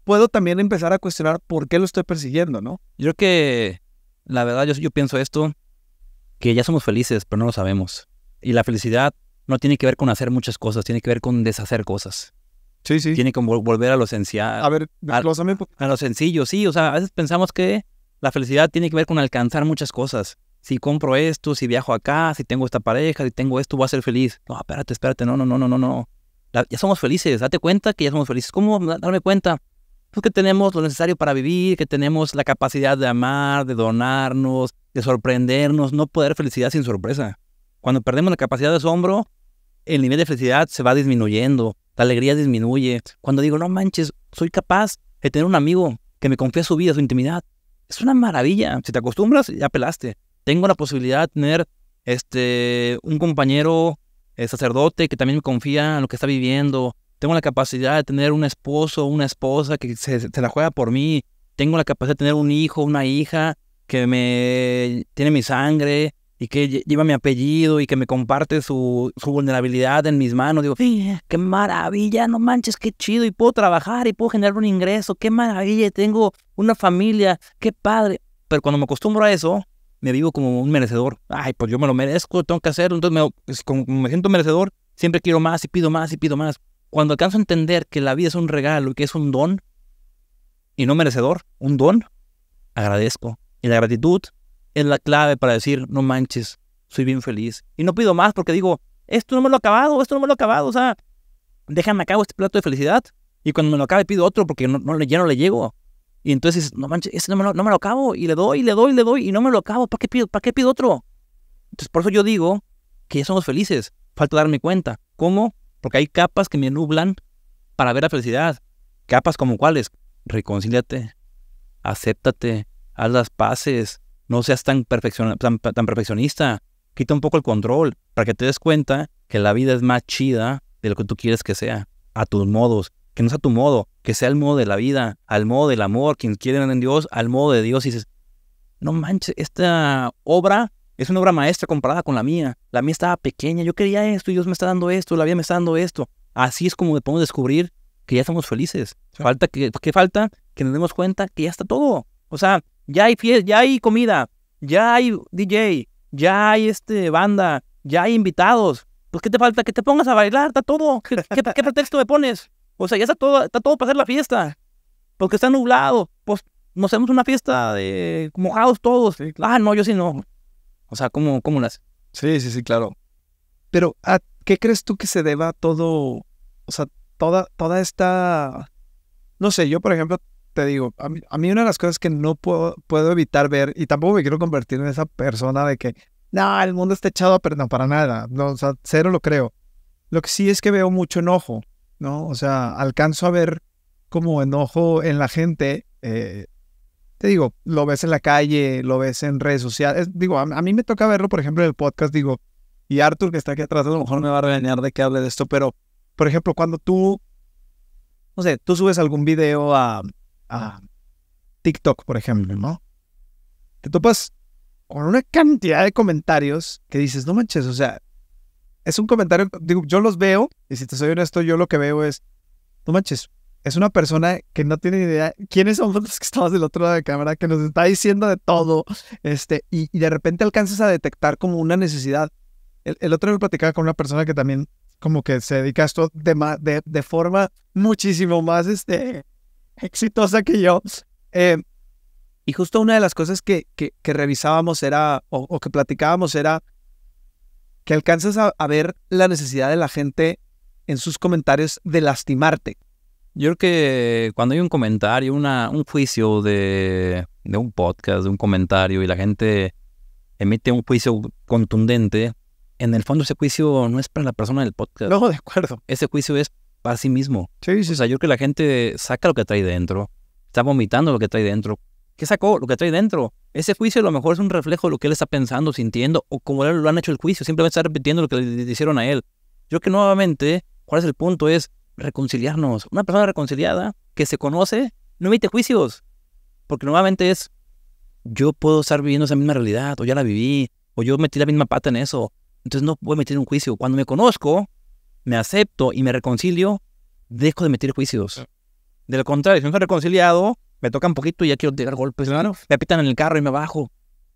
puedo también empezar a cuestionar por qué lo estoy persiguiendo, ¿no? Yo creo que, la verdad, yo, pienso esto, que ya somos felices, pero no lo sabemos. Y la felicidad no tiene que ver con hacer muchas cosas, tiene que ver con deshacer cosas. Sí, sí. Tiene que volver a lo esencial. A ver, a, a lo sencillo, sí. O sea, a veces pensamos que la felicidad tiene que ver con alcanzar muchas cosas. Si compro esto, si viajo acá, si tengo esta pareja, si tengo esto, voy a ser feliz. No, espérate, espérate, no, no, no, no, no, no. ya somos felices, date cuenta que ya somos felices. ¿Cómo darme cuenta? pues, que tenemos lo necesario para vivir, que tenemos la capacidad de amar, de donarnos, de sorprendernos, no poder felicidad sin sorpresa. Cuando perdemos la capacidad de asombro, el nivel de felicidad se va disminuyendo, la alegría disminuye. Cuando digo, no manches, soy capaz de tener un amigo que me confía su vida, su intimidad, es una maravilla. Si te acostumbras, ya pelaste. Tengo la posibilidad de tener este, un compañero eh, sacerdote que también me confía en lo que está viviendo, tengo la capacidad de tener un esposo, una esposa que se, la juega por mí, tengo la capacidad de tener un hijo, una hija que me tiene mi sangre y que lleva mi apellido y que me comparte su, vulnerabilidad en mis manos. Digo, qué maravilla, no manches, qué chido, y puedo trabajar y puedo generar un ingreso, qué maravilla, tengo una familia, qué padre. Pero cuando me acostumbro a eso, me vivo como un merecedor. Ay, pues yo me lo merezco, tengo que hacerlo, entonces me, pues, como me siento merecedor, siempre quiero más y pido más y pido más cuando alcanzo a entender que la vida es un regalo y que es un don, y no merecedor, un don, agradezco. Y la gratitud es la clave para decir, no manches, soy bien feliz. Y no pido más porque digo, esto no me lo he acabado, esto no me lo he acabado, o sea, déjame acabo este plato de felicidad. Y cuando me lo acabe pido otro porque no, ya no le llego. Y entonces, no manches, este no me, lo, no me lo acabo. Y le doy, le doy, le doy y no me lo acabo. ¿Para qué pido, para qué pido otro? Entonces, por eso yo digo que ya somos felices. Falta darme cuenta. ¿Cómo? Porque hay capas que me nublan para ver la felicidad. Capas como cuáles. Reconcíliate, acéptate, haz las paces, no seas tan, perfeccionista. Quita un poco el control para que te des cuenta que la vida es más chida de lo que tú quieres que sea, a tus modos, que no sea tu modo, que sea el modo de la vida, al modo del amor, quien quieren en Dios, al modo de Dios. Y dices, no manches, esta obra es una obra maestra comparada con la mía. La mía estaba pequeña, yo quería esto y Dios me está dando esto, la vida me está dando esto. Así es como podemos descubrir que ya somos felices. Falta que, ¿Qué falta? Que nos demos cuenta que ya está todo. O sea, ya hay, ya hay comida, ya hay DJ, ya hay este, banda, ya hay invitados. Pues, ¿qué te falta? Que te pongas a bailar, está todo. ¿Qué, pretexto me pones? O sea, ya está todo, está todo para hacer la fiesta. Porque está nublado. Pues, nos hacemos una fiesta de mojados todos. Ah, no, yo sí no. O sea, ¿cómo, cómo Sí, sí, sí, claro. Pero, ¿a ah, qué crees tú que se deba todo? O sea, toda, toda esta. No sé, yo, por ejemplo, te digo, a mí, una de las cosas que no puedo, puedo evitar ver, y tampoco me quiero convertir en esa persona de que, no, el mundo está echado a perder, no, para nada. No, o sea, cero lo creo. Lo que sí es que veo mucho enojo, ¿no? O sea, alcanzo a ver como enojo en la gente. Eh, te digo, lo ves en la calle, lo ves en redes sociales. digo, a, mí me toca verlo, por ejemplo, en el podcast, digo, y Arthur que está aquí atrás, a lo mejor me va a regañar de que hable de esto, pero, por ejemplo, cuando tú, no sé, tú subes algún video a, a TikTok, por ejemplo, ¿no? Te topas con una cantidad de comentarios que dices, no manches, o sea, es un comentario, digo, yo los veo, y si te soy honesto, yo lo que veo es, no manches, es una persona que no tiene idea quiénes somos los que estamos del otro lado de la cámara, que nos está diciendo de todo, este, y, de repente alcanzas a detectar como una necesidad. El, otro día platicaba con una persona que también como que se dedica a esto de, de forma muchísimo más este, exitosa que yo. Eh, y justo una de las cosas que, que, revisábamos era, o, que platicábamos era, que alcanzas a, a ver la necesidad de la gente en sus comentarios de lastimarte. Yo creo que cuando hay un comentario, una, un juicio de, un podcast, de un comentario, y la gente emite un juicio contundente, en el fondo ese juicio no es para la persona del podcast. No, de acuerdo. Ese juicio es para sí mismo. Sí, sí. O sea, yo creo que la gente saca lo que trae dentro, está vomitando lo que trae dentro. ¿Qué sacó? Lo que trae dentro. Ese juicio a lo mejor es un reflejo de lo que él está pensando, sintiendo, o como lo han hecho el juicio, simplemente está repitiendo lo que le hicieron a él. Yo creo que nuevamente, ¿cuál es el punto? Es reconciliarnos. Una persona reconciliada que se conoce no emite juicios, porque nuevamente es yo puedo estar viviendo esa misma realidad, o ya la viví, o yo metí la misma pata en eso. Entonces no voy a meter un juicio. Cuando me conozco, me acepto y me reconcilio, dejo de meter juicios. De lo contrario, si no estoy reconciliado, me toca un poquito y ya quiero tirar golpes. Me apitan en el carro y me bajo.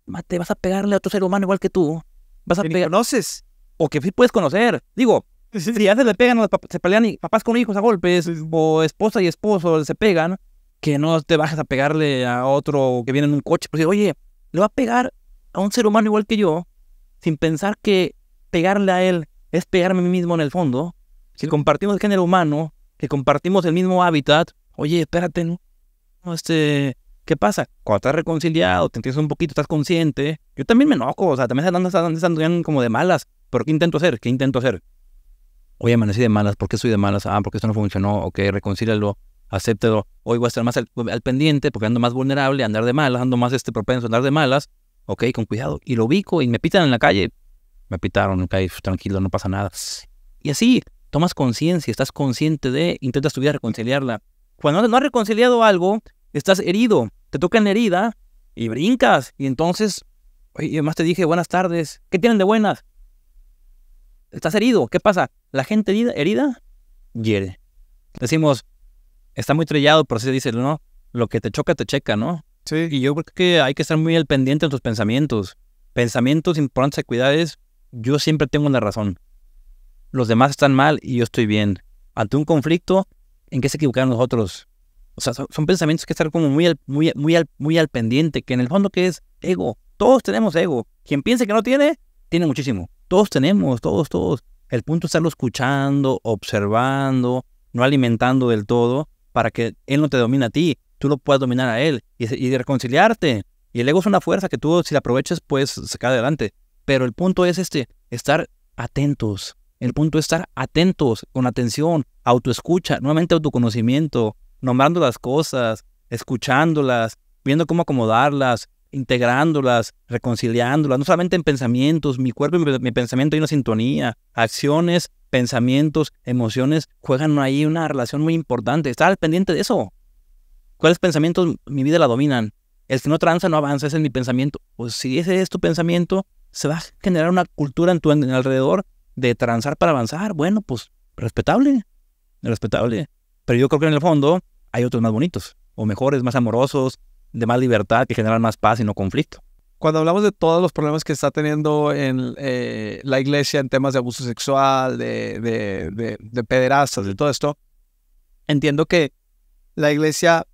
Mate, vas a pegarle a otro ser humano igual que tú. Vas a pegar. conoces? O que sí puedes conocer. Digo, si a le pegan, se pelean y papás con hijos a golpes, o esposa y esposo se pegan, que no te bajes a pegarle a otro que viene en un coche. Porque, oye, le va a pegar a un ser humano igual que yo, sin pensar que pegarle a él es pegarme a mí mismo en el fondo. Si compartimos el género humano, que compartimos el mismo hábitat, oye, espérate, ¿no? Este, ¿qué pasa? Cuando estás reconciliado, te entiendes un poquito, estás consciente. Yo también me enojo, o sea, también dando están como de malas. ¿Pero qué intento hacer? ¿Qué intento hacer? Hoy amanecí de malas, ¿por qué soy de malas? Ah, porque esto no funcionó, ok, reconcílalo, acéptalo. Hoy voy a estar más al, pendiente porque ando más vulnerable, andar de malas, ando más este propenso a andar de malas, ok, con cuidado. Y lo ubico y me pitan en la calle. Me pitaron, ok, tranquilo, no pasa nada. Y así, tomas conciencia, estás consciente de, intentas tu vida reconciliarla. Cuando no has reconciliado algo, estás herido, te tocan en herida y brincas. Y entonces, oye, además te dije, buenas tardes, ¿qué tienen de buenas? Estás herido, ¿qué pasa? La gente herida, hiere. Decimos, está muy trillado, por si dice, no, lo que te choca, te checa, ¿no? Sí. Y yo creo que hay que estar muy al pendiente de tus pensamientos. Pensamientos importantes a cuidar yo siempre tengo una razón. Los demás están mal y yo estoy bien. Ante un conflicto, ¿en qué se equivocaron nosotros? O sea, son, pensamientos que estar como muy al, muy, muy, al, muy al pendiente, que en el fondo que es ego. Todos tenemos ego. Quien piense que no tiene, tiene muchísimo. Todos tenemos, todos, todos. El punto es estarlo escuchando, observando, no alimentando del todo para que él no te domine a ti, tú lo puedas dominar a él y, y reconciliarte. Y el ego es una fuerza que tú si la aprovechas puedes sacar adelante. Pero el punto es este, estar atentos. El punto es estar atentos, con atención, autoescucha, nuevamente autoconocimiento, nombrando las cosas, escuchándolas, viendo cómo acomodarlas, integrándolas, reconciliándolas, no solamente en pensamientos, mi cuerpo y mi pensamiento hay una sintonía, acciones, pensamientos, emociones juegan ahí una relación muy importante, estar al pendiente de eso. ¿Cuáles pensamientos mi vida la dominan? El que no tranza no avanza, ese es mi pensamiento. Pues si ese es tu pensamiento, se va a generar una cultura en tu alrededor de transar para avanzar. Bueno, pues respetable, respetable. Pero yo creo que en el fondo hay otros más bonitos, o mejores, más amorosos, de más libertad, que generan más paz y no conflicto. Cuando hablamos de todos los problemas que está teniendo en, eh, la iglesia en temas de abuso sexual, de, de, de, pederastas, de todo esto, entiendo que la iglesia,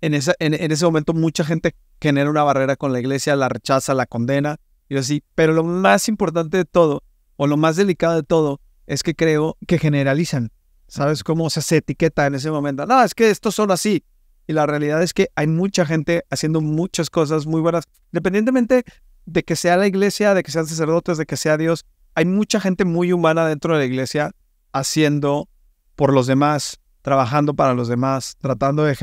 en, en, ese momento mucha gente genera una barrera con la iglesia, la rechaza, la condena, y así. Pero lo más importante de todo, o lo más delicado de todo, es que creo que generalizan. ¿Sabes cómo se etiqueta en ese momento? No, es que estos son así. Y la realidad es que hay mucha gente haciendo muchas cosas muy buenas, independientemente de que sea la iglesia, de que sean sacerdotes, de que sea Dios. Hay mucha gente muy humana dentro de la iglesia haciendo por los demás, trabajando para los demás, tratando de,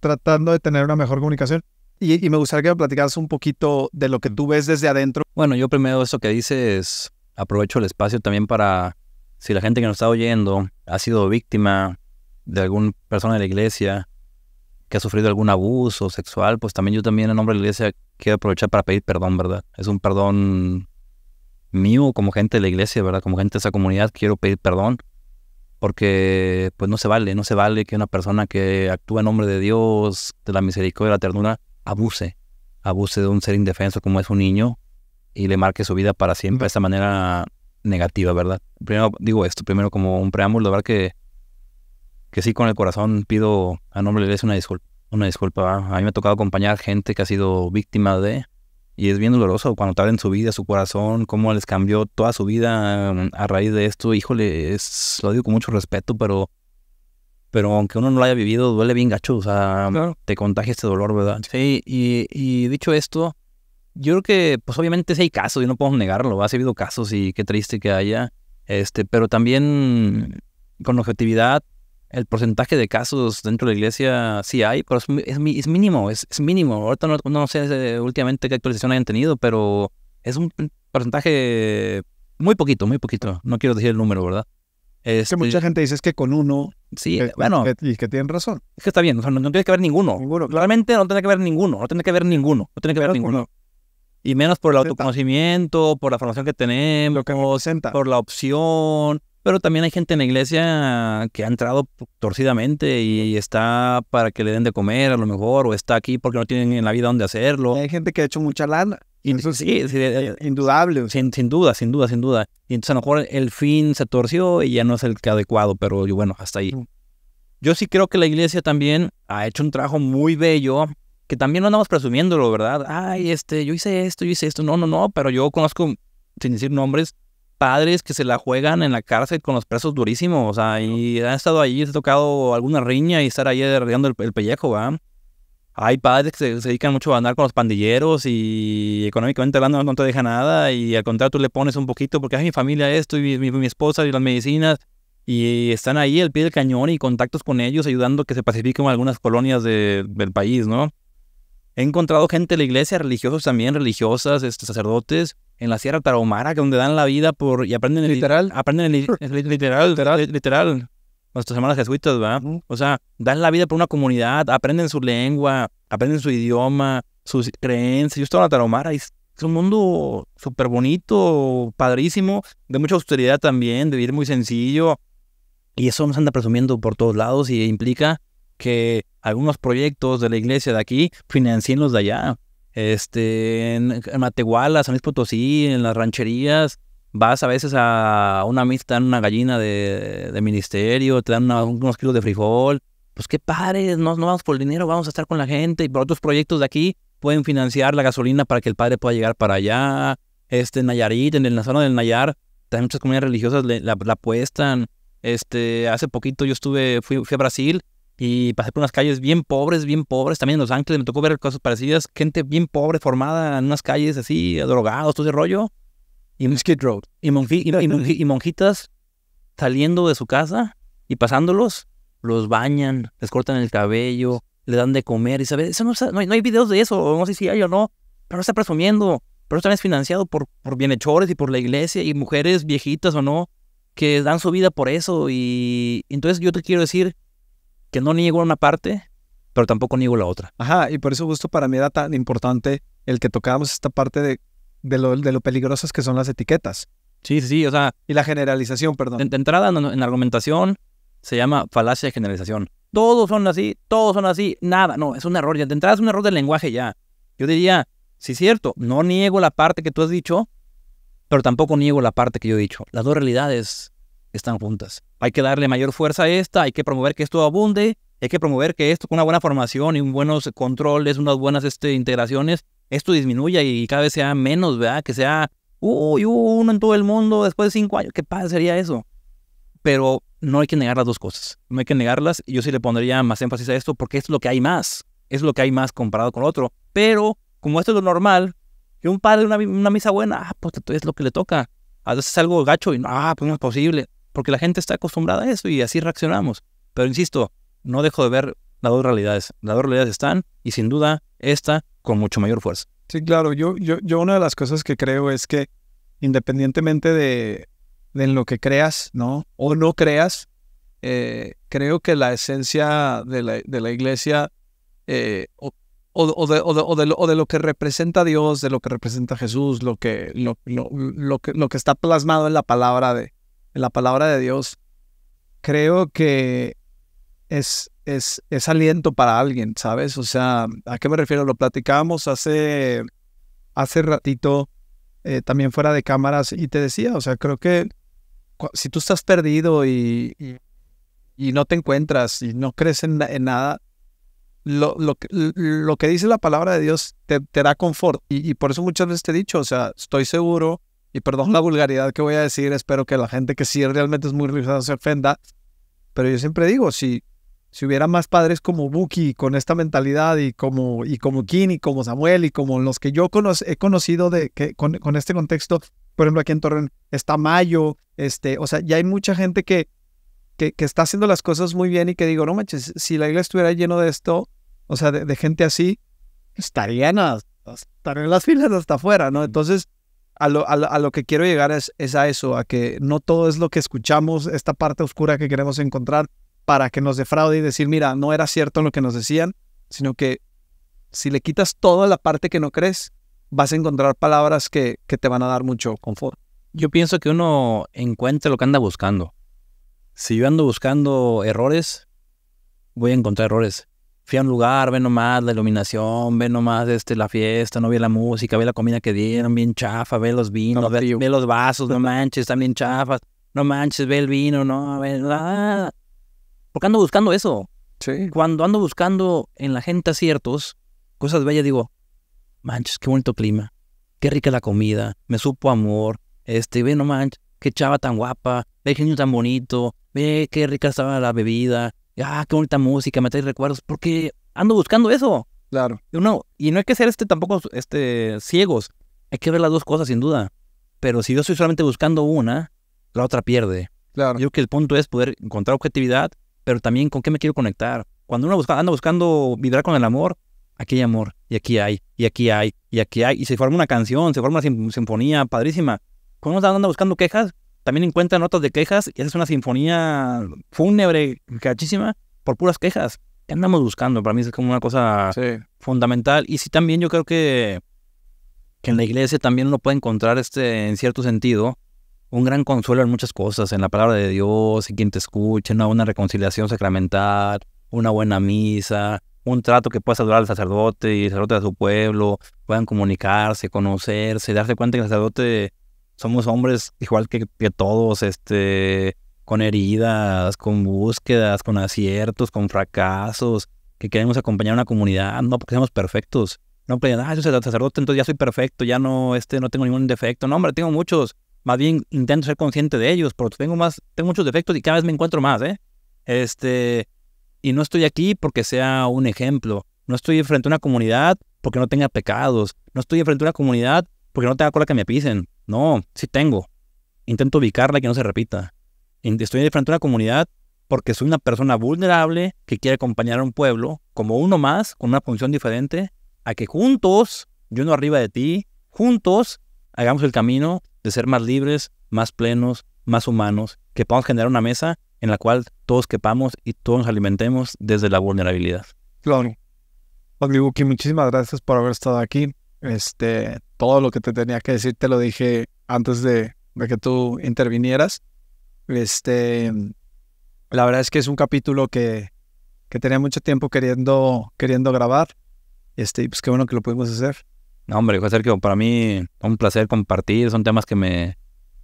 tratando de tener una mejor comunicación. Y, me gustaría que me platicaras un poquito de lo que tú ves desde adentro. Bueno, yo primero eso que dices, aprovecho el espacio también para, si la gente que nos está oyendo ha sido víctima de alguna persona de la iglesia, que ha sufrido algún abuso sexual, pues también yo también en nombre de la iglesia quiero aprovechar para pedir perdón, ¿verdad? Es un perdón mío como gente de la iglesia, ¿verdad? Como gente de esa comunidad, quiero pedir perdón porque pues no se vale, no se vale que una persona que actúa en nombre de Dios, de la misericordia, de la ternura, abuse, abuse de un ser indefenso como es un niño y le marque su vida para siempre de esta manera negativa, ¿verdad? Primero digo esto, primero como un preámbulo, ¿verdad? Que que sí con el corazón pido a nombre de una disculpa. Una disculpa. A mí me ha tocado acompañar gente que ha sido víctima de y es bien doloroso cuando tal en su vida, su corazón, cómo les cambió toda su vida mm, a raíz de esto. Híjole, es, lo digo con mucho respeto, pero, pero aunque uno no lo haya vivido, duele bien gacho. O sea, te contagia este dolor, ¿verdad? Sí, y, dicho esto, yo creo que, pues obviamente sí hay casos, y no podemos negarlo. Ha habido casos y qué triste que haya. Este, pero también con objetividad el porcentaje de casos dentro de la iglesia sí hay, pero es, es, mínimo, es, mínimo. Ahorita no, sé últimamente qué actualización hayan tenido, pero es un porcentaje muy poquito, muy poquito. No quiero decir el número, ¿verdad? Es que este mucha gente dice es que con uno. Sí, bueno. y que tienen razón. Es que está bien, no, tiene que haber ninguno. Claramente no tiene que haber ninguno, no tiene que haber ninguno, no tiene que haber ninguno. Y menos por el autoconocimiento, por la formación que tenemos, por la opción, pero también hay gente en la iglesia que ha entrado torcidamente y, está para que le den de comer a lo mejor, o está aquí porque no tienen en la vida dónde hacerlo. Hay gente que ha hecho mucha lana. Y eso sí, eh, eh, indudable. Sin, sin, duda, sin duda, sin duda. Y entonces a lo mejor el fin se torció y ya no es el que adecuado, pero bueno, hasta ahí. Mm. Yo sí creo que la iglesia también ha hecho un trabajo muy bello, que también no andamos presumiéndolo, ¿verdad? Ay, este, yo hice esto, yo hice esto. No, no, no, pero yo conozco, sin decir nombres, padres que se la juegan en la cárcel con los presos durísimos, o sea, y han estado ahí, se ha tocado alguna riña y estar ahí arreglando el, pellejo, ¿va? Hay padres que se, dedican mucho a andar con los pandilleros y económicamente hablando no te deja nada y al contrario tú le pones un poquito porque es mi familia esto y mi, esposa y las medicinas y están ahí al pie del cañón y contactos con ellos ayudando que se pacifiquen algunas colonias del país, ¿no? He encontrado gente de la iglesia, religiosos también, religiosas, este, sacerdotes, en la Sierra Tarahumara, que donde dan la vida por... Y aprenden literal. Aprenden el literal, literal, Nuestras hermanas jesuitas, ¿verdad? O sea, dan la vida por una comunidad, aprenden su lengua, aprenden su idioma, sus creencias. Yo estaba en la Tarahumara y es un mundo súper bonito, padrísimo, de mucha austeridad también, de vivir muy sencillo. Y eso nos anda presumiendo por todos lados y implica que algunos proyectos de la iglesia de aquí financien los de allá. Este, en, Matehuala, San Luis Potosí, en las rancherías, vas a veces a una misa, te dan una gallina de, ministerio, te dan unos kilos de frijol. Pues qué padre, no, no vamos por el dinero, vamos a estar con la gente. Y por otros proyectos de aquí pueden financiar la gasolina para que el padre pueda llegar para allá. Este, en Nayarit, en la zona del Nayar, también muchas comunidades religiosas la, la apuestan. Este, hace poquito yo estuve, fui, fui a Brasil y pasé por unas calles bien pobres, bien pobres. También en Los Ángeles me tocó ver cosas parecidas. Gente bien pobre formada en unas calles así, drogados, todo ese rollo. Y Y, monjitas saliendo de su casa y pasándolos, los bañan, les cortan el cabello, le dan de comer. Y sabes, eso no, hay, videos de eso. No sé si hay o no, pero está presumiendo. Pero también es financiado por, por bienhechores y por la iglesia y mujeres viejitas o no que dan su vida por eso. Y entonces yo te quiero decir que no niego una parte, pero tampoco niego la otra. Ajá, y por eso justo para mí era tan importante el que tocábamos esta parte de, lo, de lo peligrosas que son las etiquetas. Sí, sí, o sea... Y la generalización, perdón. De, entrada en, argumentación se llama falacia de generalización. Todos son así, todos son así, nada, no, es un error. de entrada es un error del lenguaje ya. Yo diría, sí es cierto, no niego la parte que tú has dicho, pero tampoco niego la parte que yo he dicho. Las dos realidades están juntas. Hay que darle mayor fuerza a esta, hay que promover que esto abunde, hay que promover que esto con una buena formación y buenos controles, unas buenas este, integraciones, esto disminuya y cada vez sea menos, ¿verdad? Que sea, uy, uno en todo el mundo después de cinco años, qué padre sería eso. Pero no hay que negar las dos cosas, no hay que negarlas. Yo sí le pondría más énfasis a esto porque es lo que hay más, es lo que hay más comparado con otro. Pero como esto es lo normal, que un padre, una, una misa buena, ah, pues es lo que le toca. A veces algo gacho y no, ah, pues no es posible porque la gente está acostumbrada a eso y así reaccionamos. Pero insisto, no dejo de ver las dos realidades. Las dos realidades están y sin duda esta con mucho mayor fuerza. Sí, claro, yo, yo, yo una de las cosas que creo es que independientemente de, de en lo que creas, ¿no? O no creas, eh, creo que la esencia de la, iglesia eh, o, de, de, lo que representa Dios, de lo que representa Jesús, lo que, lo, lo, que, lo que está plasmado en la palabra de, la palabra de Dios, creo que es, es, es aliento para alguien, ¿sabes? O sea, ¿a qué me refiero? Lo platicábamos hace, hace ratito, eh, también fuera de cámaras, y te decía, o sea, creo que si tú estás perdido y, y, no te encuentras y no crees en, nada, lo, lo, lo, que dice la palabra de Dios te, da confort. Y, y, por eso muchas veces te he dicho, o sea, estoy seguro y perdón la vulgaridad que voy a decir, espero que la gente que sí realmente es muy religiosa se ofenda, pero yo siempre digo, si, si hubiera más padres como Buki con esta mentalidad y como, y como Kim y como Samuel y como los que yo he conocido de, que, con, este contexto, por ejemplo aquí en Torreón está Mayo, este, o sea, ya hay mucha gente que, que, está haciendo las cosas muy bien y que digo, no manches, si la iglesia estuviera lleno de esto, o sea, de, gente así, estarían, en las filas hasta afuera, ¿no? Entonces, a lo, a, lo, que quiero llegar es, es, a eso, a que no todo es lo que escuchamos, esta parte oscura que queremos encontrar para que nos defraude y decir, mira, no era cierto lo que nos decían, sino que si le quitas toda la parte que no crees, vas a encontrar palabras que, que te van a dar mucho confort. Yo pienso que uno encuentra lo que anda buscando. Si yo ando buscando errores, voy a encontrar errores fui a un lugar, ve nomás la iluminación, ve nomás este, la fiesta, no ve la música, ve la comida que dieron, bien chafa, ve los vinos, ve, los vasos, no manches, también bien chafas, no manches, ve el vino, no, ve nada. Porque ando buscando eso. Sí. Cuando ando buscando en la gente ciertos, cosas bellas, digo, manches, qué bonito clima, qué rica la comida, me supo amor, este, ve no manches, qué chava tan guapa, ve el genio tan bonito, ve qué rica estaba la bebida, ah, qué bonita música, me trae recuerdos, porque ando buscando eso. Claro. no y no hay que ser este tampoco este, ciegos. Hay que ver las dos cosas, sin duda. Pero si yo estoy solamente buscando una, la otra pierde. Claro. Yo creo que el punto es poder encontrar objetividad, pero también con qué me quiero conectar. Cuando uno anda buscando vibrar con el amor, aquí hay amor, y aquí hay, y aquí hay, y aquí hay, y se forma una canción, se forma una sinfonía padrísima. Cuando uno anda buscando quejas, también encuentra notas de quejas y es una sinfonía fúnebre, cachísima, por puras quejas. andamos buscando? Para mí es como una cosa fundamental. Y sí, también yo creo que, que en la iglesia también uno puede encontrar, este, en cierto sentido, un gran consuelo en muchas cosas, en la palabra de Dios, en quien te escuche, una reconciliación sacramental, una buena misa, un trato que pueda saludar al sacerdote y el sacerdote de su pueblo, puedan comunicarse, conocerse, darse cuenta que el sacerdote somos hombres igual que, todos, este, con heridas, con búsquedas, con aciertos, con fracasos, que queremos acompañar a una comunidad, no porque seamos perfectos. No porque, ah, yo soy sacerdote, entonces ya soy perfecto, ya no, este, no tengo ningún defecto. No, hombre, tengo muchos. Más bien intento ser consciente de ellos, pero tengo más, tengo muchos defectos y cada vez me encuentro más, ¿eh? Este, y no estoy aquí porque sea un ejemplo. No estoy frente a una comunidad porque no tenga pecados. No estoy frente a una comunidad porque no tenga cola que me pisen. No, sí tengo. Intento ubicarla y que no se repita. Estoy de frente a una comunidad porque soy una persona vulnerable que quiere acompañar a un pueblo como uno más, con una función diferente, a que juntos, yo no arriba de ti, juntos hagamos el camino de ser más libres, más plenos, más humanos, que podamos generar una mesa en la cual todos quepamos y todos nos alimentemos desde la vulnerabilidad. Claro. muchísimas gracias por haber estado aquí. Este, todo lo que te tenía que decir te lo dije antes de, que tú intervinieras. Este, la verdad es que es un capítulo que, que tenía mucho tiempo queriendo, queriendo grabar. Este, pues qué bueno que lo pudimos hacer. No, hombre, José Sergio, para mí un placer compartir. Son temas que me,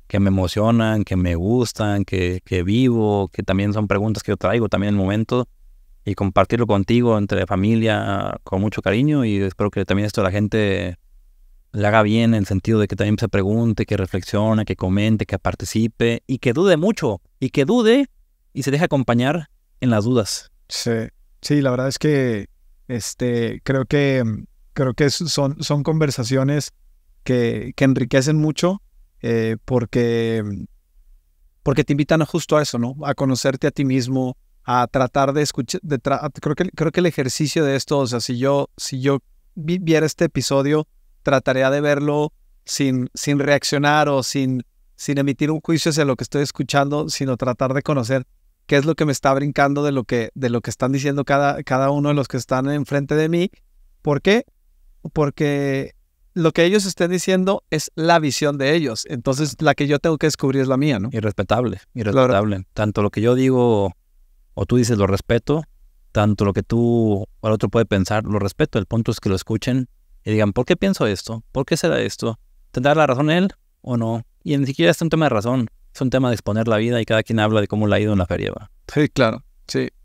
que me emocionan, que me gustan, que, que vivo, que también son preguntas que yo traigo también en el momento. Y compartirlo contigo, entre familia, con mucho cariño. Y espero que también esto la gente le haga bien en el sentido de que también se pregunte, que reflexione, que comente, que participe y que dude mucho y que dude y se deje acompañar en las dudas. Sí, sí, la verdad es que este, creo que, creo que son, son conversaciones que, que enriquecen mucho eh, porque, porque te invitan justo a eso, ¿no? A conocerte a ti mismo, a tratar de escuchar, de creo, que, creo que el ejercicio de esto, o sea, si yo, si yo viera este episodio, trataría de verlo sin, sin reaccionar o sin, sin emitir un juicio hacia lo que estoy escuchando, sino tratar de conocer qué es lo que me está brincando de lo que, de lo que están diciendo cada, cada uno de los que están enfrente de mí. ¿Por qué? Porque lo que ellos estén diciendo es la visión de ellos. Entonces, la que yo tengo que descubrir es la mía, ¿no? Irrespetable, irrespetable. Tanto lo que yo digo o tú dices lo respeto, tanto lo que tú o el otro puede pensar lo respeto. El punto es que lo escuchen y digan, ¿por qué pienso esto? ¿Por qué será esto? ¿Tendrá la razón él o no? Y ni siquiera es un tema de razón, es un tema de exponer la vida y cada quien habla de cómo la ha ido en la feria. Sí, claro, sí.